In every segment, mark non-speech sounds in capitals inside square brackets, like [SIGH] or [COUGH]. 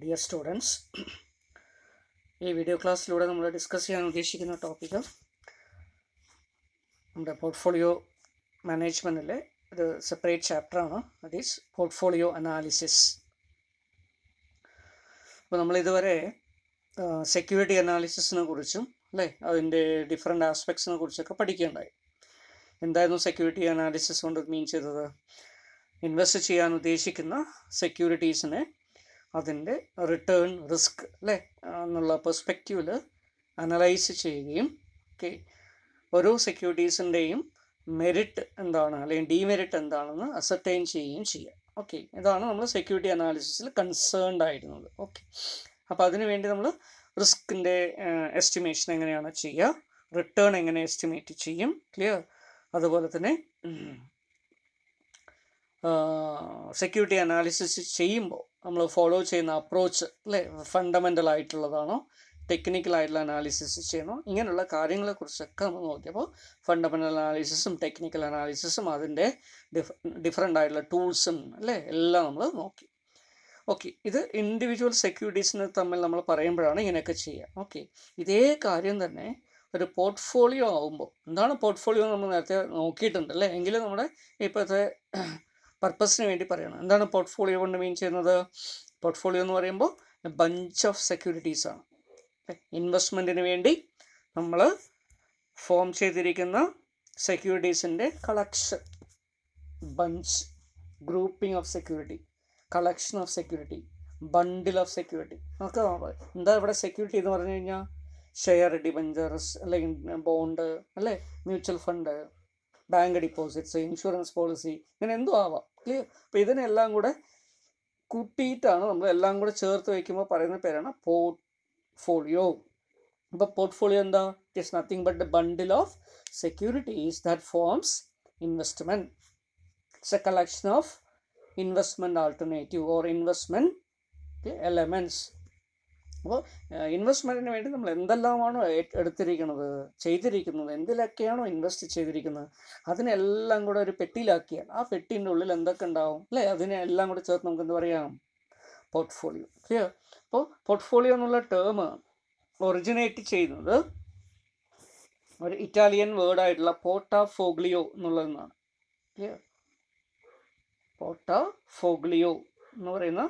Dear students ഈ video ക്ലാസ്സിലൂടെ നമ്മൾ ഡിസ്കസ് ചെയ്യാൻ ഉദ്ദേശിക്കുന്ന ടോപ്പിക്ക് നമ്മുടെ പോർട്ട്ഫോളിയോ മാനേജ്മെൻറ്റിലെ ഒരു സെപ്പറേറ്റ് ചാപ്റ്ററാണ് അത് ഈസ് പോർട്ട്ഫോളിയോ അനാലിസിസ് അപ്പോൾ നമ്മളിതുവരെ സെക്യൂരിറ്റി അനാലിസിസിനെ കുറിച്ചും അല്ലേ അതിൻ്റെ ഡിഫറെൻ്റ് ആസ്പെക്ട്സിനെ കുറിച്ചൊക്കെ പഠിക്കുകയുണ്ടായി എന്തായിരുന്നു സെക്യൂരിറ്റി അനാലിസിസ് കൊണ്ട് മീൻ ചെയ്തത് ഇൻവെസ്റ്റ് ചെയ്യാൻ ഉദ്ദേശിക്കുന്ന സെക്യൂരിറ്റീസിനെ അതിൻ്റെ റിട്ടേൺ റിസ്ക് അല്ലേ എന്നുള്ള പെർസ്പെക്റ്റീവിൽ അനലൈസ് ചെയ്യുകയും ഓക്കെ ഓരോ സെക്യൂരിറ്റീസിൻ്റെയും മെറിറ്റ് എന്താണ് അല്ലെങ്കിൽ ഡിമെറിറ്റ് എന്താണെന്ന് അസർട്ടൈൻ ചെയ്യുകയും ചെയ്യുക ഓക്കെ ഇതാണ് നമ്മൾ സെക്യൂരിറ്റി അനാലിസിസിൽ കൺസേൺഡ് ആയിരുന്നത് ഓക്കെ അപ്പോൾ അതിനുവേണ്ടി നമ്മൾ റിസ്കിൻ്റെ എസ്റ്റിമേഷൻ എങ്ങനെയാണ് ചെയ്യുക റിട്ടേൺ എങ്ങനെ എസ്റ്റിമേറ്റ് ചെയ്യും ക്ലിയർ അതുപോലെ തന്നെ സെക്യൂരിറ്റി അനാലിസിസ് ചെയ്യുമ്പോൾ നമ്മൾ ഫോളോ ചെയ്യുന്ന അപ്രോച്ച് അല്ലേ ഫണ്ടമെൻ്റൽ ആയിട്ടുള്ളതാണോ ടെക്നിക്കൽ ആയിട്ടുള്ള അനാലിസിസ് ചെയ്യണോ ഇങ്ങനെയുള്ള കാര്യങ്ങളെക്കുറിച്ചൊക്കെ നമ്മൾ നോക്കിയപ്പോൾ ഫണ്ടമെൻ്റൽ അനാലിസിസും ടെക്നിക്കൽ അനാലിസിസും അതിൻ്റെ ഡിഫ് ഡിഫറെൻ്റ് ആയിട്ടുള്ള ടൂൾസും അല്ലേ എല്ലാം നമ്മൾ നോക്കി ഓക്കെ ഇത് ഇൻഡിവിജ്വൽ സെക്യൂരിറ്റീസിന് തമ്മിൽ നമ്മൾ പറയുമ്പോഴാണ് ഇങ്ങനെയൊക്കെ ചെയ്യുക ഓക്കെ ഇതേ കാര്യം തന്നെ ഒരു പോർട്ട്ഫോളിയോ ആകുമ്പോൾ എന്താണ് പോർട്ട്ഫോളിയോ നമ്മൾ നേരത്തെ നോക്കിയിട്ടുണ്ട് അല്ലേ എങ്കിലും നമ്മുടെ ഇപ്പോഴത്തെ പർപ്പസിന് വേണ്ടി പറയണം എന്താണ് പോർട്ട്ഫോളിയോ കൊണ്ട് മീൻ ചെയ്യുന്നത് പോർട്ട്ഫോളിയോ എന്ന് പറയുമ്പോൾ ബഞ്ച് ഓഫ് സെക്യൂരിറ്റീസ് ആണ് ഇൻവെസ്റ്റ്മെൻറ്റിന് വേണ്ടി നമ്മൾ ഫോം ചെയ്തിരിക്കുന്ന സെക്യൂരിറ്റീസിൻ്റെ collection bunch grouping of security collection of security bundle of security അതൊക്കെ എന്താ ഇവിടെ സെക്യൂരിറ്റി എന്ന് പറഞ്ഞു കഴിഞ്ഞാൽ ഷെയർ ഡിബഞ്ചേഴ്സ് അല്ലെങ്കിൽ ബോണ്ട് അല്ലേ mutual fund bank deposits insurance policy ഇങ്ങനെ എന്തോ ആവാം ക്ലിയർ അപ്പം ഇതിനെല്ലാം കൂടെ കൂട്ടിയിട്ടാണ് നമ്മൾ എല്ലാം കൂടെ ചേർത്ത് വയ്ക്കുമ്പോൾ പറയുന്ന പേരാണ് പോർട്ട്ഫോളിയോ അപ്പോൾ പോർട്ട്ഫോളിയോ എന്താ it is nothing but a bundle of securities that forms investment it's a collection of investment alternative or investment elements അപ്പോൾ ഇൻവെസ്റ്റ്മെൻറ്റിന് വേണ്ടി നമ്മൾ എന്തെല്ലാമാണോ എടുത്തിരിക്കുന്നത് ചെയ്തിരിക്കുന്നത് എന്തിലൊക്കെയാണോ ഇൻവെസ്റ്റ് ചെയ്തിരിക്കുന്നത് അതിനെല്ലാം കൂടെ ഒരു പെട്ടിയിലാക്കിയാൽ ആ പെട്ടിൻ്റെ ഉള്ളിൽ എന്തൊക്കെ ഉണ്ടാവും അല്ലേ അതിനെ എല്ലാം കൂടെ ചേർത്ത് നമുക്ക് എന്ത് പറയാം പോർട്ട്ഫോളിയോ ക്ലിയർ അപ്പോൾ പോർട്ട്ഫോളിയോ എന്നുള്ള ടേം ഒറിജിനേറ്റ് ചെയ്യുന്നത് ഒരു ഇറ്റാലിയൻ വേർഡായിട്ടുള്ള പോട്ട ഫോഗ്ലിയോ എന്നുള്ളതെന്നാണ് ക്ലിയർ പോട്ട ഫോഗ്ലിയോ എന്ന് പറയുന്ന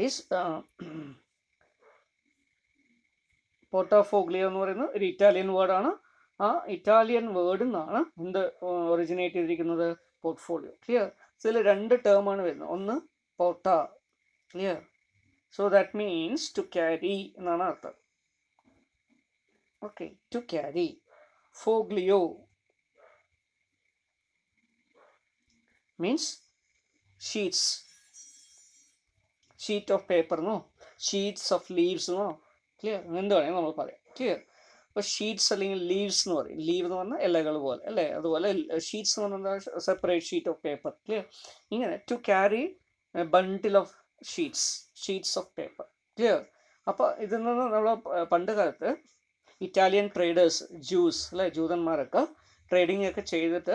ദീസ് പോർട്ടാഫോഗ്ലിയോ എന്ന് പറയുന്ന ഒരു ഇറ്റാലിയൻ വേർഡാണ് ആ ഇറ്റാലിയൻ വേർഡിൽ നിന്നാണ് എന്ത് ഒറിജിനേറ്റ് ചെയ്തിരിക്കുന്നത് പോർട്ട്ഫോളിയോ ക്ലിയർ ഇതിൽ രണ്ട് ടേമാണ് വരുന്നത് ഒന്ന് പോർട്ട clear so that means to carry എന്നാണ് അർത്ഥം ഓക്കെ ടു ക്യാരി ഫോഗ്ലിയോ means sheets sheet of paper എന്നോ ഷീറ്റ്സ് ഓഫ് ലീവ്സ് എന്നോ ക്ലിയർ എന്ത് വേണമെങ്കിൽ നമ്മൾ പറയാം ക്ലിയർ അപ്പോൾ ഷീറ്റ്സ് അല്ലെങ്കിൽ ലീവ്സ് എന്ന് പറയും ലീവ് എന്ന് പറഞ്ഞാൽ ഇലകൾ പോലെ അല്ലേ അതുപോലെ ഷീറ്റ്സ് എന്ന് പറഞ്ഞാൽ separate sheet of paper clear ഇങ്ങനെ to carry bundle of sheets sheets of paper clear അപ്പോൾ ഇതിൽ നിന്ന് നമ്മൾ പണ്ട് കാലത്ത് ഇറ്റാലിയൻ ട്രേഡേഴ്സ് ജ്യൂസ് അല്ലെ ജൂതന്മാരൊക്കെ ട്രേഡിംഗ് ഒക്കെ ചെയ്തിട്ട്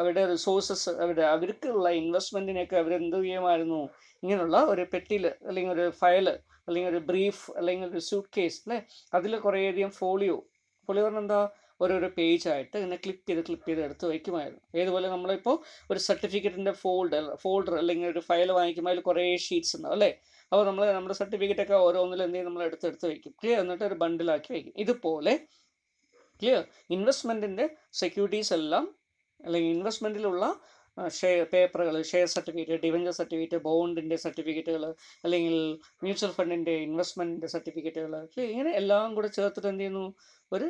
അവരുടെ റിസോഴ്സസ് അവരുടെ അവർക്കുള്ള ഇൻവെസ്റ്റ്മെൻറ്റിനെയൊക്കെ അവരെന്ത് ചെയ്യുമായിരുന്നു ഇങ്ങനെയുള്ള ഒരു പെട്ടിയിൽ അല്ലെങ്കിൽ ഒരു ഫയൽ അല്ലെങ്കിൽ ഒരു ബ്രീഫ് അല്ലെങ്കിൽ ഒരു സൂട്ട് കേസ് അല്ലേ അതിൽ കുറേയധികം ഫോളിയോ ഫോളിയോ പറഞ്ഞാൽ എന്താ ഓരോരോ പേജായിട്ട് ഇങ്ങനെ ക്ലിപ്പ് ചെയ്ത് ക്ലിപ്പ് ചെയ്ത് എടുത്ത് വയ്ക്കുമായിരുന്നു ഏതുപോലെ നമ്മളിപ്പോൾ ഒരു സർട്ടിഫിക്കറ്റിൻ്റെ ഫോൾഡർ ഫോൾഡർ അല്ലെങ്കിൽ ഒരു ഫയൽ വാങ്ങിക്കുമ്പോൾ അതിൽ കുറേ ഷീറ്റ്സ് ഉണ്ടാവും അല്ലേ അപ്പോൾ നമ്മൾ നമ്മുടെ സർട്ടിഫിക്കറ്റൊക്കെ ഓരോന്നിലും എന്തെങ്കിലും നമ്മൾ എടുത്ത് വയ്ക്കും ക്ലിയർ എന്നിട്ട് ഒരു ബണ്ടിലാക്കി വയ്ക്കും ഇതുപോലെ ക്ലിയർ ഇൻവെസ്റ്റ്മെൻറ്റിൻ്റെ സെക്യൂരിറ്റീസ് എല്ലാം അല്ലെങ്കിൽ ഇൻവെസ്റ്റ്മെൻറ്റിലുള്ള ഷെയർ പേപ്പറുകൾ ഷെയർ സർട്ടിഫിക്കറ്റ് ഡിവഞ്ചർ സർട്ടിഫിക്കറ്റ് ബോണ്ടിൻ്റെ സർട്ടിഫിക്കറ്റുകൾ അല്ലെങ്കിൽ മ്യൂച്വൽ ഫണ്ടിൻ്റെ ഇൻവെസ്റ്റ്മെൻറ്റിൻ്റെ സർട്ടിഫിക്കറ്റുകൾ ഇങ്ങനെ എല്ലാം കൂടെ ചേർത്തിട്ട് എന്ത് ചെയ്യുന്നു ഒരു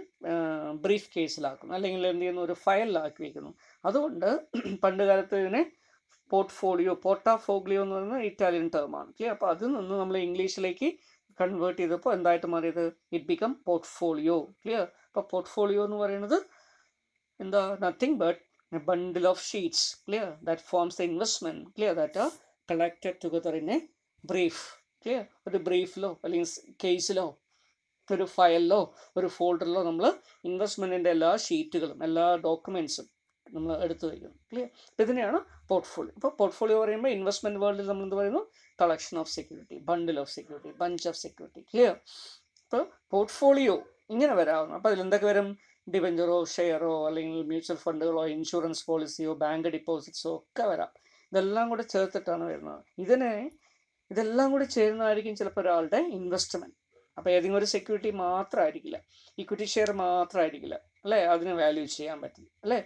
ബ്രീഫ് കേസിലാക്കുന്നു അല്ലെങ്കിൽ എന്ത് ചെയ്യുന്നു ഒരു ഫയലിലാക്കി വയ്ക്കുന്നു അതുകൊണ്ട് പണ്ട് കാലത്ത് ഇതിനെ പോർട്ട്ഫോളിയോ പോർട്ടാഫോഗ്ലിയോ എന്ന് പറയുന്ന ഇറ്റാലിയൻ ടേമാണ് ഓക്കെ അപ്പോൾ അതിൽ നിന്ന് നമ്മൾ ഇംഗ്ലീഷിലേക്ക് കൺവേർട്ട് ചെയ്തപ്പോൾ എന്തായിട്ട് മാറിയത് ഇറ്റ് ബിക്കം പോർട്ട്ഫോളിയോ ക്ലിയർ അപ്പോൾ പോർട്ട്ഫോളിയോ എന്ന് പറയുന്നത് എന്താ nothing but a bundle of sheets, clear, that forms the investment, clear, that are uh, collected together in a brief clear ഒരു ബ്രീഫിലോ അല്ലെങ്കിൽ കേസിലോ ഒരു ഫയലിലോ ഒരു ഫോൾഡറിലോ നമ്മൾ ഇൻവെസ്റ്റ്മെൻറ്റിൻ്റെ എല്ലാ ഷീറ്റുകളും എല്ലാ ഡോക്യുമെൻസും നമ്മൾ എടുത്തു വയ്ക്കും ക്ലിയർ അപ്പോൾ ഇതിനെയാണ് പോർട്ട്ഫോളിയോ അപ്പോൾ പോർട്ട്ഫോളിയോ പറയുമ്പോൾ ഇൻവെസ്റ്റ്മെൻറ്റ് വേൾഡിൽ നമ്മൾ എന്ത് പറയുന്നു collection of security bundle of security bunch of security clear അപ്പോൾ പോർട്ട്ഫോളിയോ ഇങ്ങനെ വരാവുന്നു അപ്പോൾ അതിൽ എന്തൊക്കെ വരും ഡിവഞ്ചറോ ഷെയറോ അല്ലെങ്കിൽ മ്യൂച്വൽ ഫണ്ടുകളോ ഇൻഷുറൻസ് പോളിസിയോ ബാങ്ക് ഡിപ്പോസിറ്റ്സോ ഒക്കെ വരാം ഇതെല്ലാം കൂടെ ചേർത്തിട്ടാണ് വരുന്നത് ഇതിനെ ഇതെല്ലാം കൂടി ചേരുന്നതായിരിക്കും ചിലപ്പോൾ ഒരാളുടെ ഇൻവെസ്റ്റ്മെൻറ്റ് അപ്പോൾ ഏതെങ്കിലും ഒരു സെക്യൂരിറ്റി മാത്രമായിരിക്കില്ല ഇക്വിറ്റി ഷെയർ മാത്രമായിരിക്കില്ല അല്ലേ അതിന് വാല്യൂ ചെയ്യാൻ പറ്റില്ല അല്ലേ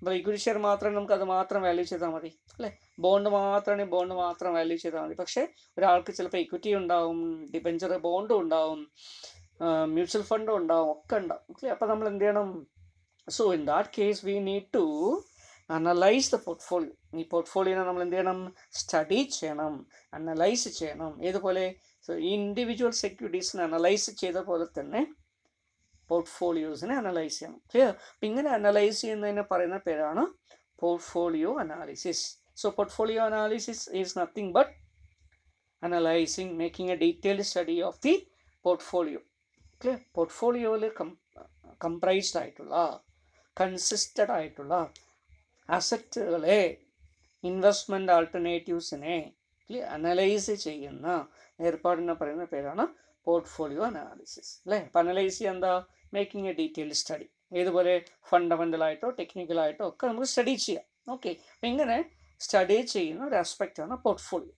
അപ്പോൾ ഇക്വിറ്റി ഷെയർ മാത്രമേ നമുക്ക് അത് മാത്രം വാല്യൂ ചെയ്താൽ മതി അല്ലേ ബോണ്ട് മാത്രമാണെങ്കിൽ ബോണ്ട് മാത്രം വാല്യൂ ചെയ്താൽ മതി പക്ഷേ ഒരാൾക്ക് ചിലപ്പോൾ ഇക്വിറ്റി ഉണ്ടാവും ഡിബഞ്ചർ ബോണ്ടും ഉണ്ടാവും മ്യൂച്വൽ ഫണ്ടും ഉണ്ടാവും ഒക്കെ ഉണ്ടാവും ഓക്കെ അപ്പോൾ നമ്മൾ എന്ത് ചെയ്യണം so in that case we need to analyse the portfolio ഈ പോർട്ട്ഫോളിയോനെ നമ്മൾ എന്ത് ചെയ്യണം സ്റ്റഡി ചെയ്യണം അനലൈസ് ചെയ്യണം ഏതുപോലെ സോ ഈ ഇൻഡിവിജ്വൽ സെക്യൂരിറ്റീസിനെ അനലൈസ് ചെയ്ത പോലെ തന്നെ പോർട്ട്ഫോളിയോസിനെ അനലൈസ് ചെയ്യണം ക്ലിയർ അപ്പം ഇങ്ങനെ അനലൈസ് ചെയ്യുന്നതിന് പറയുന്ന പേരാണ് portfolio analysis so portfolio analysis is nothing but analysing making a detailed study of the portfolio പോർട്ട്ഫോളിയോയിൽ കംപ്രൈസ്ഡ് ആയിട്ടുള്ള കൺസിസ്റ്റഡ് ആയിട്ടുള്ള അസറ്റുകളെ ഇൻവെസ്റ്റ്മെൻറ്റ് ആൾട്ടർനേറ്റീവ്സിനെ അനലൈസ് ചെയ്യുന്ന ഏർപ്പാടിനെ പറയുന്ന പേരാണ് പോർട്ട്ഫോളിയോ അനാലിസിസ് അല്ലേ അപ്പം അനലൈസ് ചെയ്യുക എന്താ മേക്കിംഗ് എ ഡീറ്റെയിൽ സ്റ്റഡി ഏതുപോലെ ഫണ്ടമെൻ്റലായിട്ടോ ടെക്നിക്കലായിട്ടോ ഒക്കെ നമുക്ക് സ്റ്റഡി ചെയ്യാം ഓക്കെ അപ്പം ഇങ്ങനെ സ്റ്റഡി ചെയ്യുന്ന ഒരു ആസ്പെക്റ്റാണ് portfolio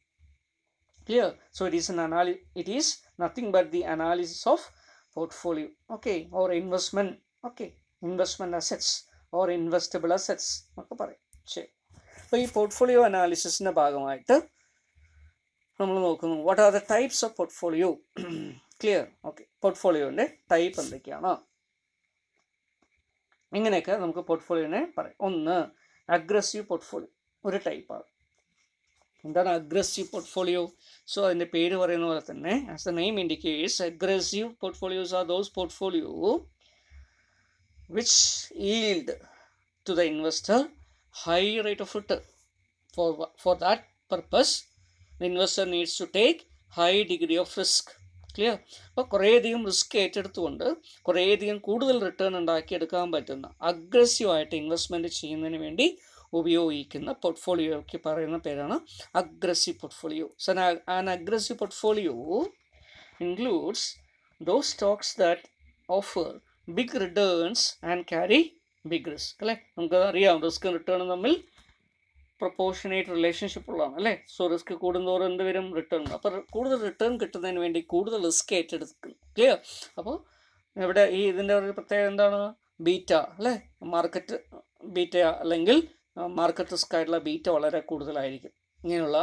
clear so it is an അനാലി it is nothing but the analysis of portfolio okay or investment okay investment assets or investable assets ഒക്കെ പറയും ശരി അപ്പോൾ ഈ പോർട്ട്ഫോളിയോ അനാലിസിസിൻ്റെ ഭാഗമായിട്ട് നമ്മൾ നോക്കുന്നു what are the types of portfolio clear okay പോർട്ട്ഫോളിയോൻ്റെ ടൈപ്പ് എന്തൊക്കെയാണ് ഇങ്ങനെയൊക്കെ നമുക്ക് പോർട്ട്ഫോളിയോനെ പറയാം ഒന്ന് അഗ്രസീവ് പോർട്ട്ഫോളിയോ ഒരു ടൈപ്പാണ് എന്താണ് അഗ്രസീവ് പോർട്ട്ഫോളിയോ സോ അതിൻ്റെ പേര് പറയുന്ന പോലെ തന്നെ as a name indicates aggressive portfolios are those portfolio which yield to the investor high rate of return for for that purpose the investor needs to take high degree of risk clear അപ്പോൾ കുറേയധികം risk ഏറ്റെടുത്തുകൊണ്ട് കുറേയധികം കൂടുതൽ return ഉണ്ടാക്കിയെടുക്കാൻ പറ്റുന്ന അഗ്രസീവായിട്ട് investment ചെയ്യുന്നതിന് വേണ്ടി ഉപയോഗിക്കുന്ന പോർട്ട്ഫോളിയോയ്ക്ക് പറയുന്ന പേരാണ് aggressive portfolio so an aggressive portfolio includes those stocks that offer big returns and carry big risk അല്ലേ നമുക്ക് അറിയാം റിസ്ക് റിട്ടേൺ തമ്മിൽ പ്രൊപ്പോർഷനേറ്റ് റിലേഷൻഷിപ്പ് ഉള്ളതാണ് അല്ലേ സോ റിസ്ക് കൂടുന്നതോറും എന്ത് വരും റിട്ടേൺ അപ്പോൾ കൂടുതൽ റിട്ടേൺ കിട്ടുന്നതിന് വേണ്ടി കൂടുതൽ റിസ്ക് ഏറ്റെടുക്കും ക്ലിയർ അപ്പോൾ ഇവിടെ ഈ ഇതിൻ്റെ ഒരു പ്രത്യേകത എന്താണ് ബീറ്റ അല്ലേ മാർക്കറ്റ് ബീറ്റ അല്ലെങ്കിൽ മാർക്കറ്റ് റിസ്ക് ആയിട്ടുള്ള ബീറ്റ വളരെ കൂടുതലായിരിക്കും ഇങ്ങനെയുള്ള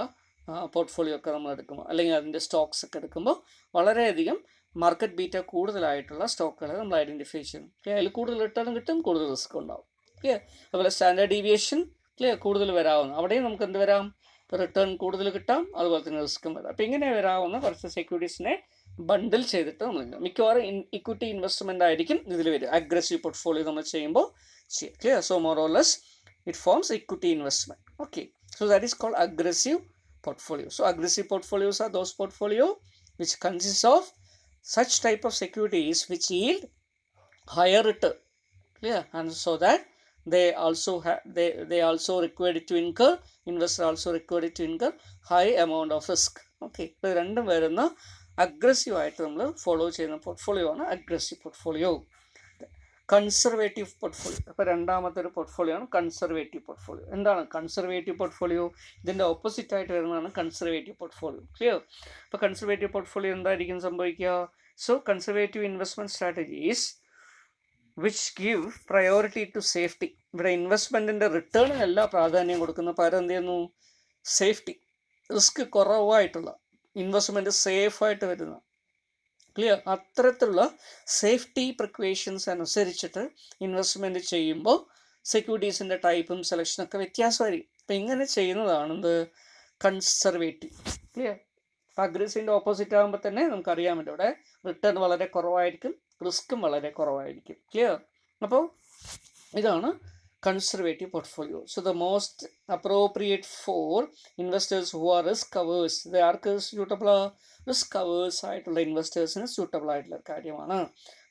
പോർട്ട്ഫോളിയോ ഒക്കെ നമ്മൾ എടുക്കുമ്പോൾ അല്ലെങ്കിൽ അതിൻ്റെ സ്റ്റോക്സ് ഒക്കെ എടുക്കുമ്പോൾ വളരെയധികം മാർക്കറ്റ് ബീറ്റ കൂടുതലായിട്ടുള്ള സ്റ്റോക്കുകളെ നമ്മൾ ഐഡൻറ്റിഫൈ ചെയ്യും ഓക്കെ അതിൽ കൂടുതൽ റിട്ടേൺ കിട്ടും കൂടുതൽ റിസ്ക് ഉണ്ടാവും ഓക്കെ അതുപോലെ സ്റ്റാൻഡേർഡ് ഡീവിയേഷൻ ക്ലിയർ കൂടുതൽ വരാവുന്ന അവിടെയും നമുക്ക് എന്ത് വരാം റിട്ടേൺ കൂടുതൽ കിട്ടാം അതുപോലെ തന്നെ റിസ്ക്കും വരാം അപ്പോൾ ഇങ്ങനെ വരാവുന്ന കുറച്ച് സെക്യൂരിറ്റീസിനെ ബണ്ടിൽ ചെയ്തിട്ട് നമ്മൾ മിക്കവാറും ഇക്വിറ്റി ഇൻവെസ്റ്റ്മെൻ്റ് ആയിരിക്കും ഇതിൽ വരും അഗ്രസീവ് പോർട്ട്ഫോളിയോ നമ്മൾ ചെയ്യുമ്പോൾ ചെയ്യാം clear so more or less it forms equity investment okay so that is called aggressive portfolio so aggressive portfolios are those portfolio which consists of such type of securities which yield higher return clear and so that they also have they they also required to incur investor also required to incur high amount of risk okay ഇത് രണ്ടും വരുന്ന അഗ്രസീവായിട്ട് നമ്മൾ follow ചെയ്യുന്ന portfolio ആണ് aggressive portfolio conservative portfolio അപ്പോൾ രണ്ടാമത്തെ ഒരു portfolio ആണ് കൺസർവേറ്റീവ് പോർട്ട്ഫോളിയോ എന്താണ് കൺസർവേറ്റീവ് പോർട്ട്ഫോളിയോ ഇതിൻ്റെ ഓപ്പോസിറ്റ് ആയിട്ട് വരുന്നതാണ് കൺസർവേറ്റീവ് പോർട്ട്ഫോളിയോ ക്ലിയർ അപ്പോൾ കൺസർവേറ്റീവ് പോർട്ട്ഫോളിയോ എന്തായിരിക്കും സംഭവിക്കുക so conservative investment strategies which give priority to safety ഇവിടെ ഇൻവെസ്റ്റ്മെൻറ്റിൻ്റെ എല്ലാ പ്രാധാന്യം കൊടുക്കുന്ന പകരം എന്ത് ചെയ്യുന്നു സേഫ്റ്റി റിസ്ക് കുറവായിട്ടുള്ള ഇൻവെസ്റ്റ്മെൻറ്റ് സേഫായിട്ട് വരുന്ന ക്ലിയർ അത്തരത്തിലുള്ള സേഫ്റ്റി പ്രിക്വേഷൻസ് അനുസരിച്ചിട്ട് ഇൻവെസ്റ്റ്മെൻറ്റ് ചെയ്യുമ്പോൾ സെക്യൂരിറ്റീസിൻ്റെ ടൈപ്പും സെലക്ഷനൊക്കെ വ്യത്യാസമായിരിക്കും അപ്പം ഇങ്ങനെ ചെയ്യുന്നതാണെന്ത് കൺസർവേറ്റീവ് ക്ലിയർ അഗ്രസീൻ്റെ ഓപ്പോസിറ്റ് ആകുമ്പോൾ തന്നെ നമുക്കറിയാൻ പറ്റും ഇവിടെ റിട്ടേൺ വളരെ കുറവായിരിക്കും റിസ്ക്കും വളരെ കുറവായിരിക്കും ക്ലിയർ അപ്പോൾ ഇതാണ് conservative portfolio. So the most appropriate for investors who are risk averse. They are suitable risk averse ആയിട്ടുള്ള ഇൻവെസ്റ്റേഴ്സിന് സൂട്ടബിൾ ആയിട്ടുള്ള കാര്യമാണ്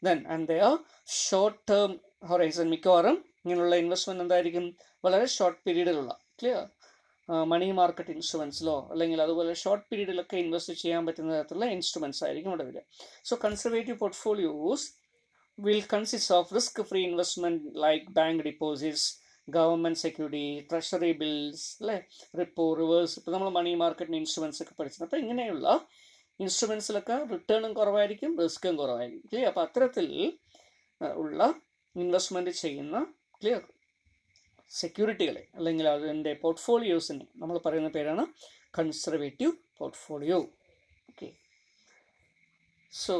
then and they are short term horizon മിക്കവാറും ഇങ്ങനെയുള്ള ഇൻവെസ്റ്റ്മെൻറ്റ് എന്തായിരിക്കും വളരെ ഷോർട്ട് പീരീഡിലുള്ള ക്ലിയർ മണി മാർക്കറ്റ് ഇൻസ്ട്രുമെൻസിലോ അല്ലെങ്കിൽ അതുപോലെ ഷോർട്ട് പീരീഡിലൊക്കെ ഇൻവെസ്റ്റ് ചെയ്യാൻ പറ്റുന്ന തരത്തിലുള്ള ഇൻസ്ട്രുമെൻസ് ആയിരിക്കും ഇവിടെ വരിക so conservative portfolios will consist of risk free investment like bank deposits, government security, treasury bills, അല്ലേ റിപ്പോ റിവേഴ്സ് ഇപ്പോൾ നമ്മൾ മണി മാർക്കറ്റിന് ഇൻസ്ട്രുമെൻസ് ഒക്കെ പഠിച്ചിട്ടുണ്ട് അപ്പോൾ ഇങ്ങനെയുള്ള ഇൻസ്ട്രുമെൻസിലൊക്കെ റിട്ടേണും കുറവായിരിക്കും റിസ്ക്കും കുറവായിരിക്കും ക്ലിയർ അപ്പോൾ അത്തരത്തിൽ ഉള്ള ഇൻവെസ്റ്റ്മെൻറ്റ് ചെയ്യുന്ന ക്ലിയർ സെക്യൂരിറ്റികളെ അല്ലെങ്കിൽ അതിൻ്റെ പോർട്ട്ഫോളിയോസിനെ നമ്മൾ പറയുന്ന പേരാണ് conservative portfolio okay so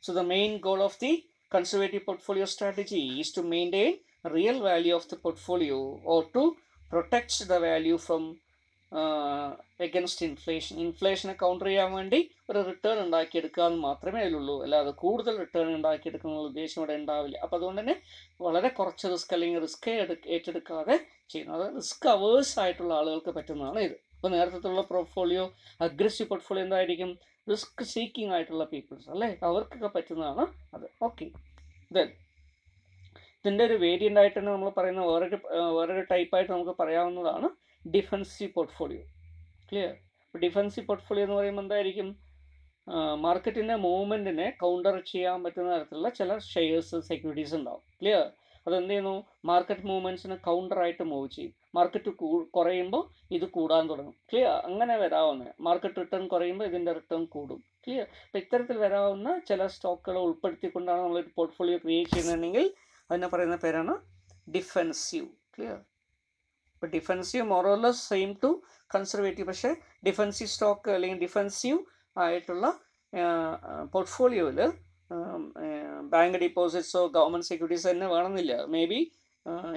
So the main goal of the conservative portfolio strategy is to maintain real value of the portfolio or to protect the value from against inflation ഇൻഫ്ലേഷനെ counter ചെയ്യാൻ വേണ്ടി ഒരു return ഉണ്ടാക്കിയെടുക്കുക എന്ന് മാത്രമേ അതിലുള്ളൂ അല്ലാതെ കൂടുതൽ return ഉണ്ടാക്കിയെടുക്കുന്ന ഉദ്ദേശം ഇവിടെ ഉണ്ടാവില്ല അപ്പോൾ അതുകൊണ്ട് തന്നെ വളരെ കുറച്ച് റിസ്ക് അല്ലെങ്കിൽ റിസ്ക് ഏറ്റെടുക്കാതെ ചെയ്യുന്നത് റിസ്ക് അവേഴ്സ് ആയിട്ടുള്ള ആളുകൾക്ക് പറ്റുന്നതാണ് ഇത് ഇപ്പോൾ നേരത്തെ ഉള്ള പോർട്ട്ഫോളിയോ അഗ്രസീവ് പോർട്ട്ഫോളിയോ എന്തായിരിക്കും റിസ്ക് സീക്കിംഗ് ആയിട്ടുള്ള പീപ്പിൾസ് അല്ലേ അവർക്കൊക്കെ പറ്റുന്നതാണ് അത് ഓക്കെ ദെൻ ഇതിൻ്റെ ഒരു വേരിയൻ്റ് ആയിട്ട് തന്നെ നമ്മൾ പറയുന്ന വേറൊരു വേറൊരു ടൈപ്പായിട്ട് നമുക്ക് പറയാവുന്നതാണ് defensive portfolio clear defensive portfolio എന്ന് പറയുമ്പോൾ എന്തായിരിക്കും മാർക്കറ്റിൻ്റെ മൂവ്മെൻറ്റിനെ കൗണ്ടർ ചെയ്യാൻ പറ്റുന്ന തരത്തിലുള്ള ചില ഷെയർസ് സെക്യൂരിറ്റീസ് ഉണ്ടാവും ക്ലിയർ അതെന്ത് ചെയ്യുന്നു മാർക്കറ്റ് മൂവ്മെൻറ്റ്സിന് കൗണ്ടറായിട്ട് മൂവ് ചെയ്യും മാർക്കറ്റ് കുറയുമ്പോൾ ഇത് കൂടാൻ തുടങ്ങും ക്ലിയർ അങ്ങനെ വരാവുന്ന മാർക്കറ്റ് റിട്ടേൺ കുറയുമ്പോൾ ഇതിൻ്റെ റിട്ടേൺ കൂടും ക്ലിയർ അപ്പം ഇത്തരത്തിൽ വരാവുന്ന ചില സ്റ്റോക്കുകളെ ഉൾപ്പെടുത്തിക്കൊണ്ടാണ് നമ്മളൊരു പോർട്ട്ഫോളിയോ ക്രിയേറ്റ് ചെയ്യുന്നതെങ്കിൽ അതിനെ പറയുന്ന പേരാണ് ഡിഫെൻസീവ് ക്ലിയർ ഇപ്പോൾ defensive more or less same to conservative പക്ഷേ ഡിഫെൻസീവ് സ്റ്റോക്ക് അല്ലെങ്കിൽ ഡിഫെൻസീവ് ആയിട്ടുള്ള പോർട്ട്ഫോളിയോയിൽ ബാങ്ക് ഡിപ്പോസിറ്റ്സോ ഗവൺമെൻറ് സെക്യൂരിറ്റീസ് തന്നെ വേണമെന്നില്ല മേ ബി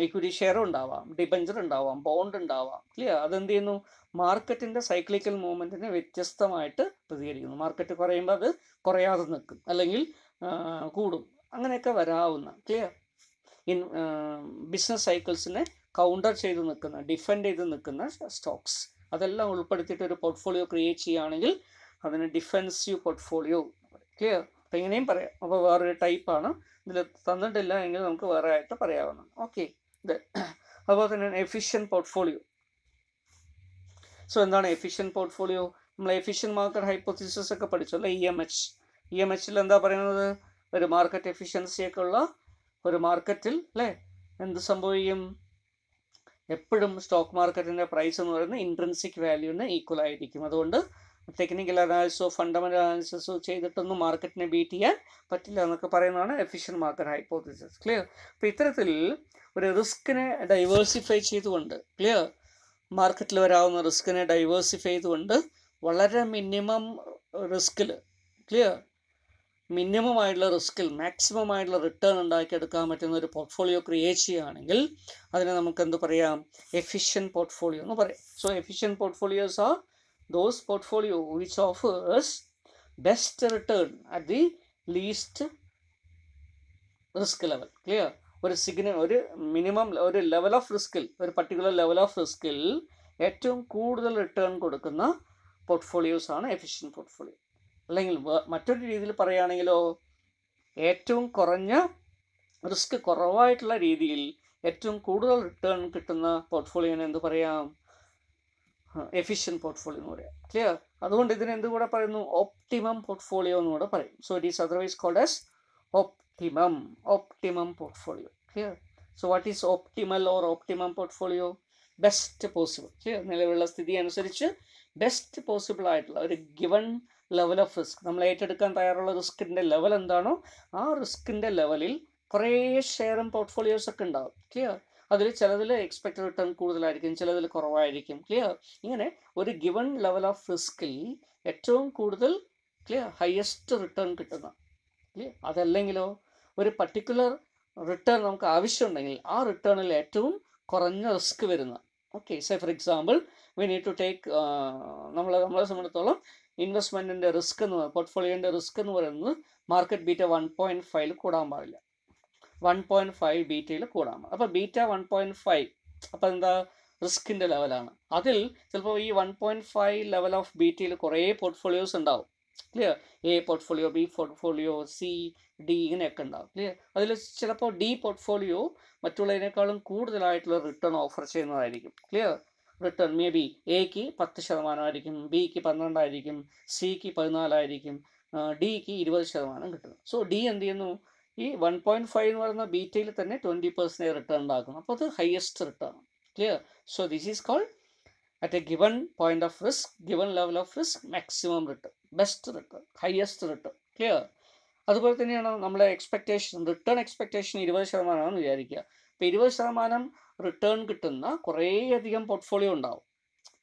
ഇക്വിറ്റി ഷെയർ ഉണ്ടാവാം ഡിബഞ്ചർ ഉണ്ടാവാം ബോണ്ട് ഉണ്ടാവാം ക്ലിയർ അതെന്ത് ചെയ്യുന്നു മാർക്കറ്റിൻ്റെ സൈക്ലിക്കൽ മൂവ്മെൻറ്റിനെ വ്യത്യസ്തമായിട്ട് പ്രതികരിക്കുന്നു മാർക്കറ്റ് കുറയുമ്പോൾ അത് കുറയാതെ നിൽക്കും അല്ലെങ്കിൽ കൂടും അങ്ങനെയൊക്കെ വരാവുന്ന ക്ലിയർ ഇൻ ബിസിനസ് സൈക്കിൾസിനെ കൗണ്ടർ ചെയ്ത് നിൽക്കുന്ന ഡിഫെൻഡ് ചെയ്ത് നിൽക്കുന്ന സ്റ്റോക്സ് അതെല്ലാം ഉൾപ്പെടുത്തിയിട്ട് ഒരു പോർട്ട്ഫോളിയോ ക്രിയേറ്റ് ചെയ്യുകയാണെങ്കിൽ അതിന് ഡിഫെൻസീവ് പോർട്ട്ഫോളിയോ ക്ലിയർ അപ്പം പറയാം അപ്പോൾ വേറൊരു ടൈപ്പാണ് ഇതിൽ തന്നിട്ടില്ല എങ്കിൽ നമുക്ക് വേറെ ആയിട്ട് പറയാവുന്നതാണ് ഓക്കെ ഇത് അതുപോലെ തന്നെ എഫിഷ്യൻ പോർട്ട്ഫോളിയോ സോ എന്താണ് എഫിഷ്യൻ പോർട്ട്ഫോളിയോ നമ്മൾ എഫിഷ്യൻ മാർക്കറ്റ് ഹൈപ്പോത്തിസിസ് ഒക്കെ പഠിച്ചു അല്ലേ E M H E M എച്ചിൽ എന്താ പറയുന്നത് ഒരു മാർക്കറ്റ് എഫിഷ്യൻസിയൊക്കെ ഉള്ള ഒരു മാർക്കറ്റിൽ അല്ലേ എന്ത് സംഭവിക്കും എപ്പോഴും സ്റ്റോക്ക് മാർക്കറ്റിൻ്റെ പ്രൈസ് എന്ന് പറയുന്നത് ഇൻട്രൻസിക് വാല്യൂവിന് ഈക്വൽ ആയിരിക്കും അതുകൊണ്ട് ടെക്നിക്കൽ അനാലിസിസോ ഫണ്ടമെൻ്റൽ അനാലിസിസോ ചെയ്തിട്ടൊന്നും മാർക്കറ്റിനെ ബീറ്റ് ചെയ്യാൻ പറ്റില്ല എന്നൊക്കെ പറയുന്നതാണ് എഫിഷ്യൻ മാർക്കറ്റ് ഹൈപ്പോത്തിസിസ് ക്ലിയർ അപ്പോൾ ഇത്തരത്തിൽ ഒരു റിസ്ക്കിനെ ഡൈവേഴ്സിഫൈ ചെയ്തുകൊണ്ട് ക്ലിയർ മാർക്കറ്റിൽ വരാവുന്ന റിസ്ക്കിനെ ഡൈവേഴ്സിഫൈ ചെയ്തുകൊണ്ട് വളരെ മിനിമം റിസ്കിൽ ക്ലിയർ മിനിമം ആയിട്ടുള്ള റിസ്കിൽ മാക്സിമം ആയിട്ടുള്ള റിട്ടേൺ ഉണ്ടാക്കിയെടുക്കാൻ പറ്റുന്ന ഒരു പോർട്ട്ഫോളിയോ ക്രിയേറ്റ് ചെയ്യുകയാണെങ്കിൽ അതിനെ നമുക്ക് എന്ത് പറയാം എഫിഷ്യൻ പോർട്ട്ഫോളിയോ എന്ന് പറയാം so efficient portfolios are those portfolio which offers best return at the least risk level clear ഒരു സിഗ്ന ഒരു മിനിമം ഒരു ലെവൽ ഓഫ് റിസ്കിൽ ഒരു പർട്ടിക്കുലർ ലെവൽ ഓഫ് റിസ്കിൽ ഏറ്റവും കൂടുതൽ റിട്ടേൺ കൊടുക്കുന്ന പോർട്ട്ഫോളിയോസ് ആണ് എഫിഷ്യൻ പോർട്ട്ഫോളിയോ അല്ലെങ്കിൽ മറ്റൊരു രീതിയിൽ പറയുകയാണെങ്കിലോ ഏറ്റവും കുറഞ്ഞ റിസ്ക് കുറവായിട്ടുള്ള രീതിയിൽ ഏറ്റവും കൂടുതൽ റിട്ടേൺ കിട്ടുന്ന പോർട്ട്ഫോളിയോനെ എന്ത് പറയാം എഫിഷ്യൻ പോർട്ട്ഫോളിയോ എന്ന് പറയാം ക്ലിയർ അതുകൊണ്ട് ഇതിന് എന്ത് കൂടെ പറയുന്നു ഓപ്റ്റിമം പോർട്ട്ഫോളിയോ എന്ന് കൂടെ പറയും so it is otherwise called as optimum optimum portfolio clear so what is optimal or optimum portfolio best possible clear നിലവിലുള്ള സ്ഥിതി അനുസരിച്ച് ബെസ്റ്റ് പോസിബിൾ ആയിട്ടുള്ള ഒരു ഗിവൺ ലെവൽ ഓഫ് റിസ്ക് നമ്മൾ ഏറ്റെടുക്കാൻ തയ്യാറുള്ള റിസ്കിൻ്റെ ലെവൽ എന്താണോ ആ റിസ്കിൻ്റെ ലെവലിൽ കുറേ ഷെയറും പോർട്ട്ഫോളിയോസ് ഒക്കെ ഉണ്ടാവും ക്ലിയർ അതിൽ ചിലതിൽ എക്സ്പെക്റ്റഡ് റിട്ടേൺ കൂടുതലായിരിക്കും ചിലതിൽ കുറവായിരിക്കും ക്ലിയർ ഇങ്ങനെ ഒരു ഗിവൺ ലെവൽ ഓഫ് റിസ്കിൽ ഏറ്റവും കൂടുതൽ ക്ലിയർ ഹയസ്റ്റ് റിട്ടേൺ കിട്ടുന്ന ക്ലിയർ അതല്ലെങ്കിലോ ഒരു പർട്ടിക്കുലർ റിട്ടേൺ നമുക്ക് ആവശ്യമുണ്ടെങ്കിൽ ആ റിട്ടേണിൽ ഏറ്റവും കുറഞ്ഞ റിസ്ക് വരുന്ന okay say for example we need to take നമ്മൾ നമ്മളെ സംബന്ധിച്ചിടത്തോളം ഇൻവെസ്റ്റ്മെൻറ്റിൻ്റെ റിസ്ക് എന്ന് പോർട്ട്ഫോളിയോൻ്റെ റിസ്ക് എന്ന് പറയുന്നത് market beta one point five കൂടാൻ പാടില്ല വൺ പോയിന്റ് ഫൈവ് ബീറ്റയിൽ കൂടാണ് അപ്പോൾ ബീറ്റ വൺ പോയിന്റ് ഫൈവ് അപ്പോൾ എന്താ റിസ്കിൻ്റെ ലെവലാണ് അതിൽ ചിലപ്പോൾ ഈ one point five level of ബീറ്റയിൽ കുറേ പോർട്ട്ഫോളിയോസ് ഉണ്ടാവും clear A portfolio B portfolio C D ഇങ്ങനെയൊക്കെ ഉണ്ടാവും ക്ലിയർ അതിൽ ചിലപ്പോൾ ഡി പോർട്ട്ഫോളിയോ മറ്റുള്ളതിനേക്കാളും കൂടുതലായിട്ടുള്ള റിട്ടേൺ ഓഫർ ചെയ്യുന്നതായിരിക്കും ക്ലിയർ റിട്ടേൺ മേ ബി എക്ക് പത്ത് ശതമാനമായിരിക്കും ബിക്ക് പന്ത്രണ്ടായിരിക്കും സിക്ക് പതിനാലായിരിക്കും ഡിക്ക് ഇരുപത് ശതമാനം കിട്ടും സോ ഡി എന്ത് ചെയ്യുന്നു ഈ വൺ പോയിന്റ് ഫൈവ് എന്ന് പറയുന്ന ബീറ്റയിൽ തന്നെ ട്വൻറ്റി പെർസെൻറ്റേജ് റിട്ടേൺ ഉണ്ടാക്കും അപ്പോൾ അത് highest return clear so this is called at a given point of risk given level of risk maximum return best return highest return clear അതുപോലെ തന്നെയാണ് നമ്മുടെ എക്സ്പെക്ടേഷൻ റിട്ടേൺ എക്സ്പെക്ടേഷൻ ഇരുപത് ശതമാനമാണെന്ന് വിചാരിക്കുക അപ്പോൾ ഇരുപത് ശതമാനം റിട്ടേൺ കിട്ടുന്ന കുറേയധികം പോർട്ട്ഫോളിയോ ഉണ്ടാവും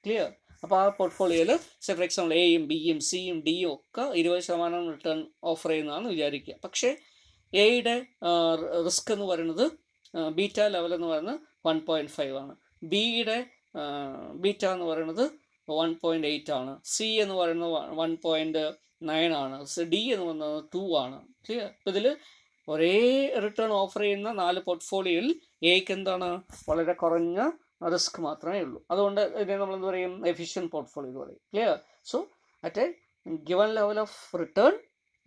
ക്ലിയർ അപ്പോൾ ആ പോർട്ട്ഫോളിയോയിൽ ഫോർ എക്സാമ്പിൾ എയും ബിയും സിയും ഡിയും ഒക്കെ ഇരുപത് ശതമാനം റിട്ടേൺ ഓഫർ ചെയ്യുന്നതാണെന്ന് വിചാരിക്കുക പക്ഷേ എയുടെ റിസ്ക് എന്ന് പറയുന്നത് ബീറ്റ ലെവൽ എന്ന് പറയുന്നത് വൺ പോയിൻറ്റ് ഫൈവ് ആണ് ബിയുടെ ബീറ്റ എന്ന് പറയുന്നത് വൺ പോയിൻ്റ് എയ്റ്റ് ആണ് സി എന്ന് പറയുന്നത് വൺ പോയിൻ്റ് നയൻ ആണ് ഡി എന്ന് പറയുന്നത് ടു ആണ് ക്ലിയർ അപ്പോൾ ഇതിൽ ഒരേ റിട്ടേൺ ഓഫർ ചെയ്യുന്ന നാല് പോർട്ട്ഫോളിയോയിൽ എയ്ക്ക് എന്താണ് വളരെ കുറഞ്ഞ റിസ്ക് മാത്രമേ ഉള്ളൂ അതുകൊണ്ട് ഇതിനെ നമ്മൾ എന്ത് പറയും എഫിഷ്യൻ പോർട്ട്ഫോളിയോ എന്ന് പറയും clear so at a given level of return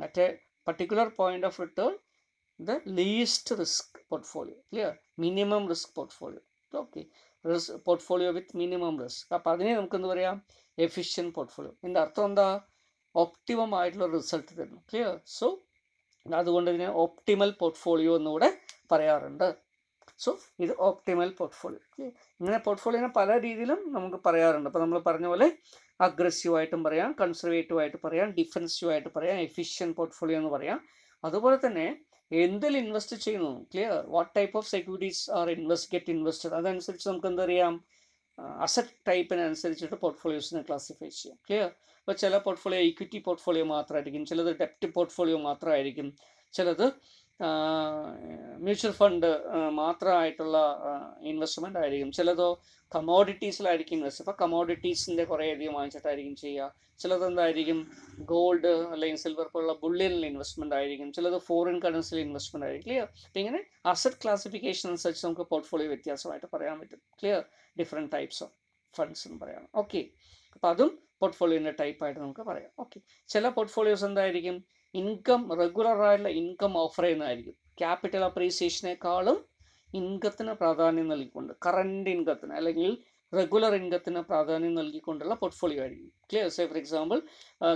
at a particular point of return the least risk portfolio clear minimum risk portfolio okay risk portfolio with minimum risk അപ്പം അതിനെ നമുക്ക് എന്ത് പറയാം എഫിഷ്യൻ പോർട്ട്ഫോളിയോ ഇതിൻ്റെ അർത്ഥം എന്താ ഒപ്റ്റിമം ആയിട്ടുള്ള റിസൾട്ട് തരുന്നു ക്ലിയർ സോ അതുകൊണ്ട് ഇതിനെ ഓപ്റ്റിമൽ പോർട്ട്ഫോളിയോ എന്നുകൂടെ പറയാറുണ്ട് സോ ഇത് ഓപ്റ്റിമൽ പോർട്ട്ഫോളിയോ ഇങ്ങനെ പോർട്ട്ഫോളിയോനെ പല രീതിയിലും നമുക്ക് പറയാറുണ്ട് അപ്പോൾ നമ്മൾ പറഞ്ഞ പോലെ അഗ്രസീവായിട്ടും പറയാം കൺസർവേറ്റീവ് ആയിട്ട് പറയാം ഡിഫൻസീവ് ആയിട്ട് പറയാം എഫിഷ്യൻ പോർട്ട്ഫോളിയോ എന്ന് പറയാം അതുപോലെ തന്നെ എന്തിൽ ഇൻവെസ്റ്റ് ചെയ്യുന്നു clear what type of securities are invest get invested അതനുസരിച്ച് നമുക്ക് എന്തറിയാം അസറ്റ് ടൈപ്പിനനുസരിച്ചിട്ട് പോർട്ട്ഫോളിയോസിനെ ക്ലാസിഫൈ ചെയ്യാം ക്ലിയർ അപ്പോൾ ചില പോർട്ട്ഫോളിയോ ഇക്വിറ്റി പോർട്ട്ഫോളിയോ മാത്രമായിരിക്കും ചിലത് ഡെപ്റ്റ് പോർട്ട്ഫോളിയോ മാത്രമായിരിക്കും ചിലത് മ്യൂച്വൽ ഫണ്ട് മാത്രമായിട്ടുള്ള ഇൻവെസ്റ്റ്മെൻ്റ് ആയിരിക്കും ചിലതോ കമോഡിറ്റീസിലായിരിക്കും ഇൻവെസ്റ്റ് അപ്പോൾ കമോഡിറ്റീസിൻ്റെ കുറേ അധികം വാങ്ങിച്ചിട്ടായിരിക്കും ചെയ്യുക ചിലത് എന്തായിരിക്കും ഗോൾഡ് അല്ലെങ്കിൽ സിൽവർ പോലുള്ള ബുള്ളിയനിൽ ഇൻവെസ്റ്റ്മെൻ്റ് ആയിരിക്കും ചിലത് ഫോറിൻ കറൻസിയിൽ ഇൻവെസ്റ്റ്മെൻ്റ് ആയിരിക്കും ക്ലിയർ അപ്പം ഇങ്ങനെ അസറ്റ് ക്ലാസിഫിക്കേഷൻ അനുസരിച്ച് നമുക്ക് പോർട്ട്ഫോളിയോ വ്യത്യാസമായിട്ട് പറയാൻ പറ്റും clear different types of funds എന്ന് പറയാം ഓക്കെ അപ്പോൾ അതും പോർട്ട്ഫോളിയോൻ്റെ ടൈപ്പായിട്ട് നമുക്ക് പറയാം ഓക്കെ ചില പോർട്ട്ഫോളിയോസ് എന്തായിരിക്കും ഇൻകം ആയിട്ടുള്ള ഇൻകം ഓഫർ ചെയ്യുന്നതായിരിക്കും ക്യാപിറ്റൽ അപ്രീസിയേഷനേക്കാളും ഇൻകത്തിന് പ്രാധാന്യം നൽകിക്കൊണ്ട് കറൻറ്റ് ഇൻകത്തിന് അല്ലെങ്കിൽ റെഗുലർ ഇൻകത്തിന് പ്രാധാന്യം നൽകിക്കൊണ്ടുള്ള പോർട്ട്ഫോളിയോ ആയിരിക്കും clear say for example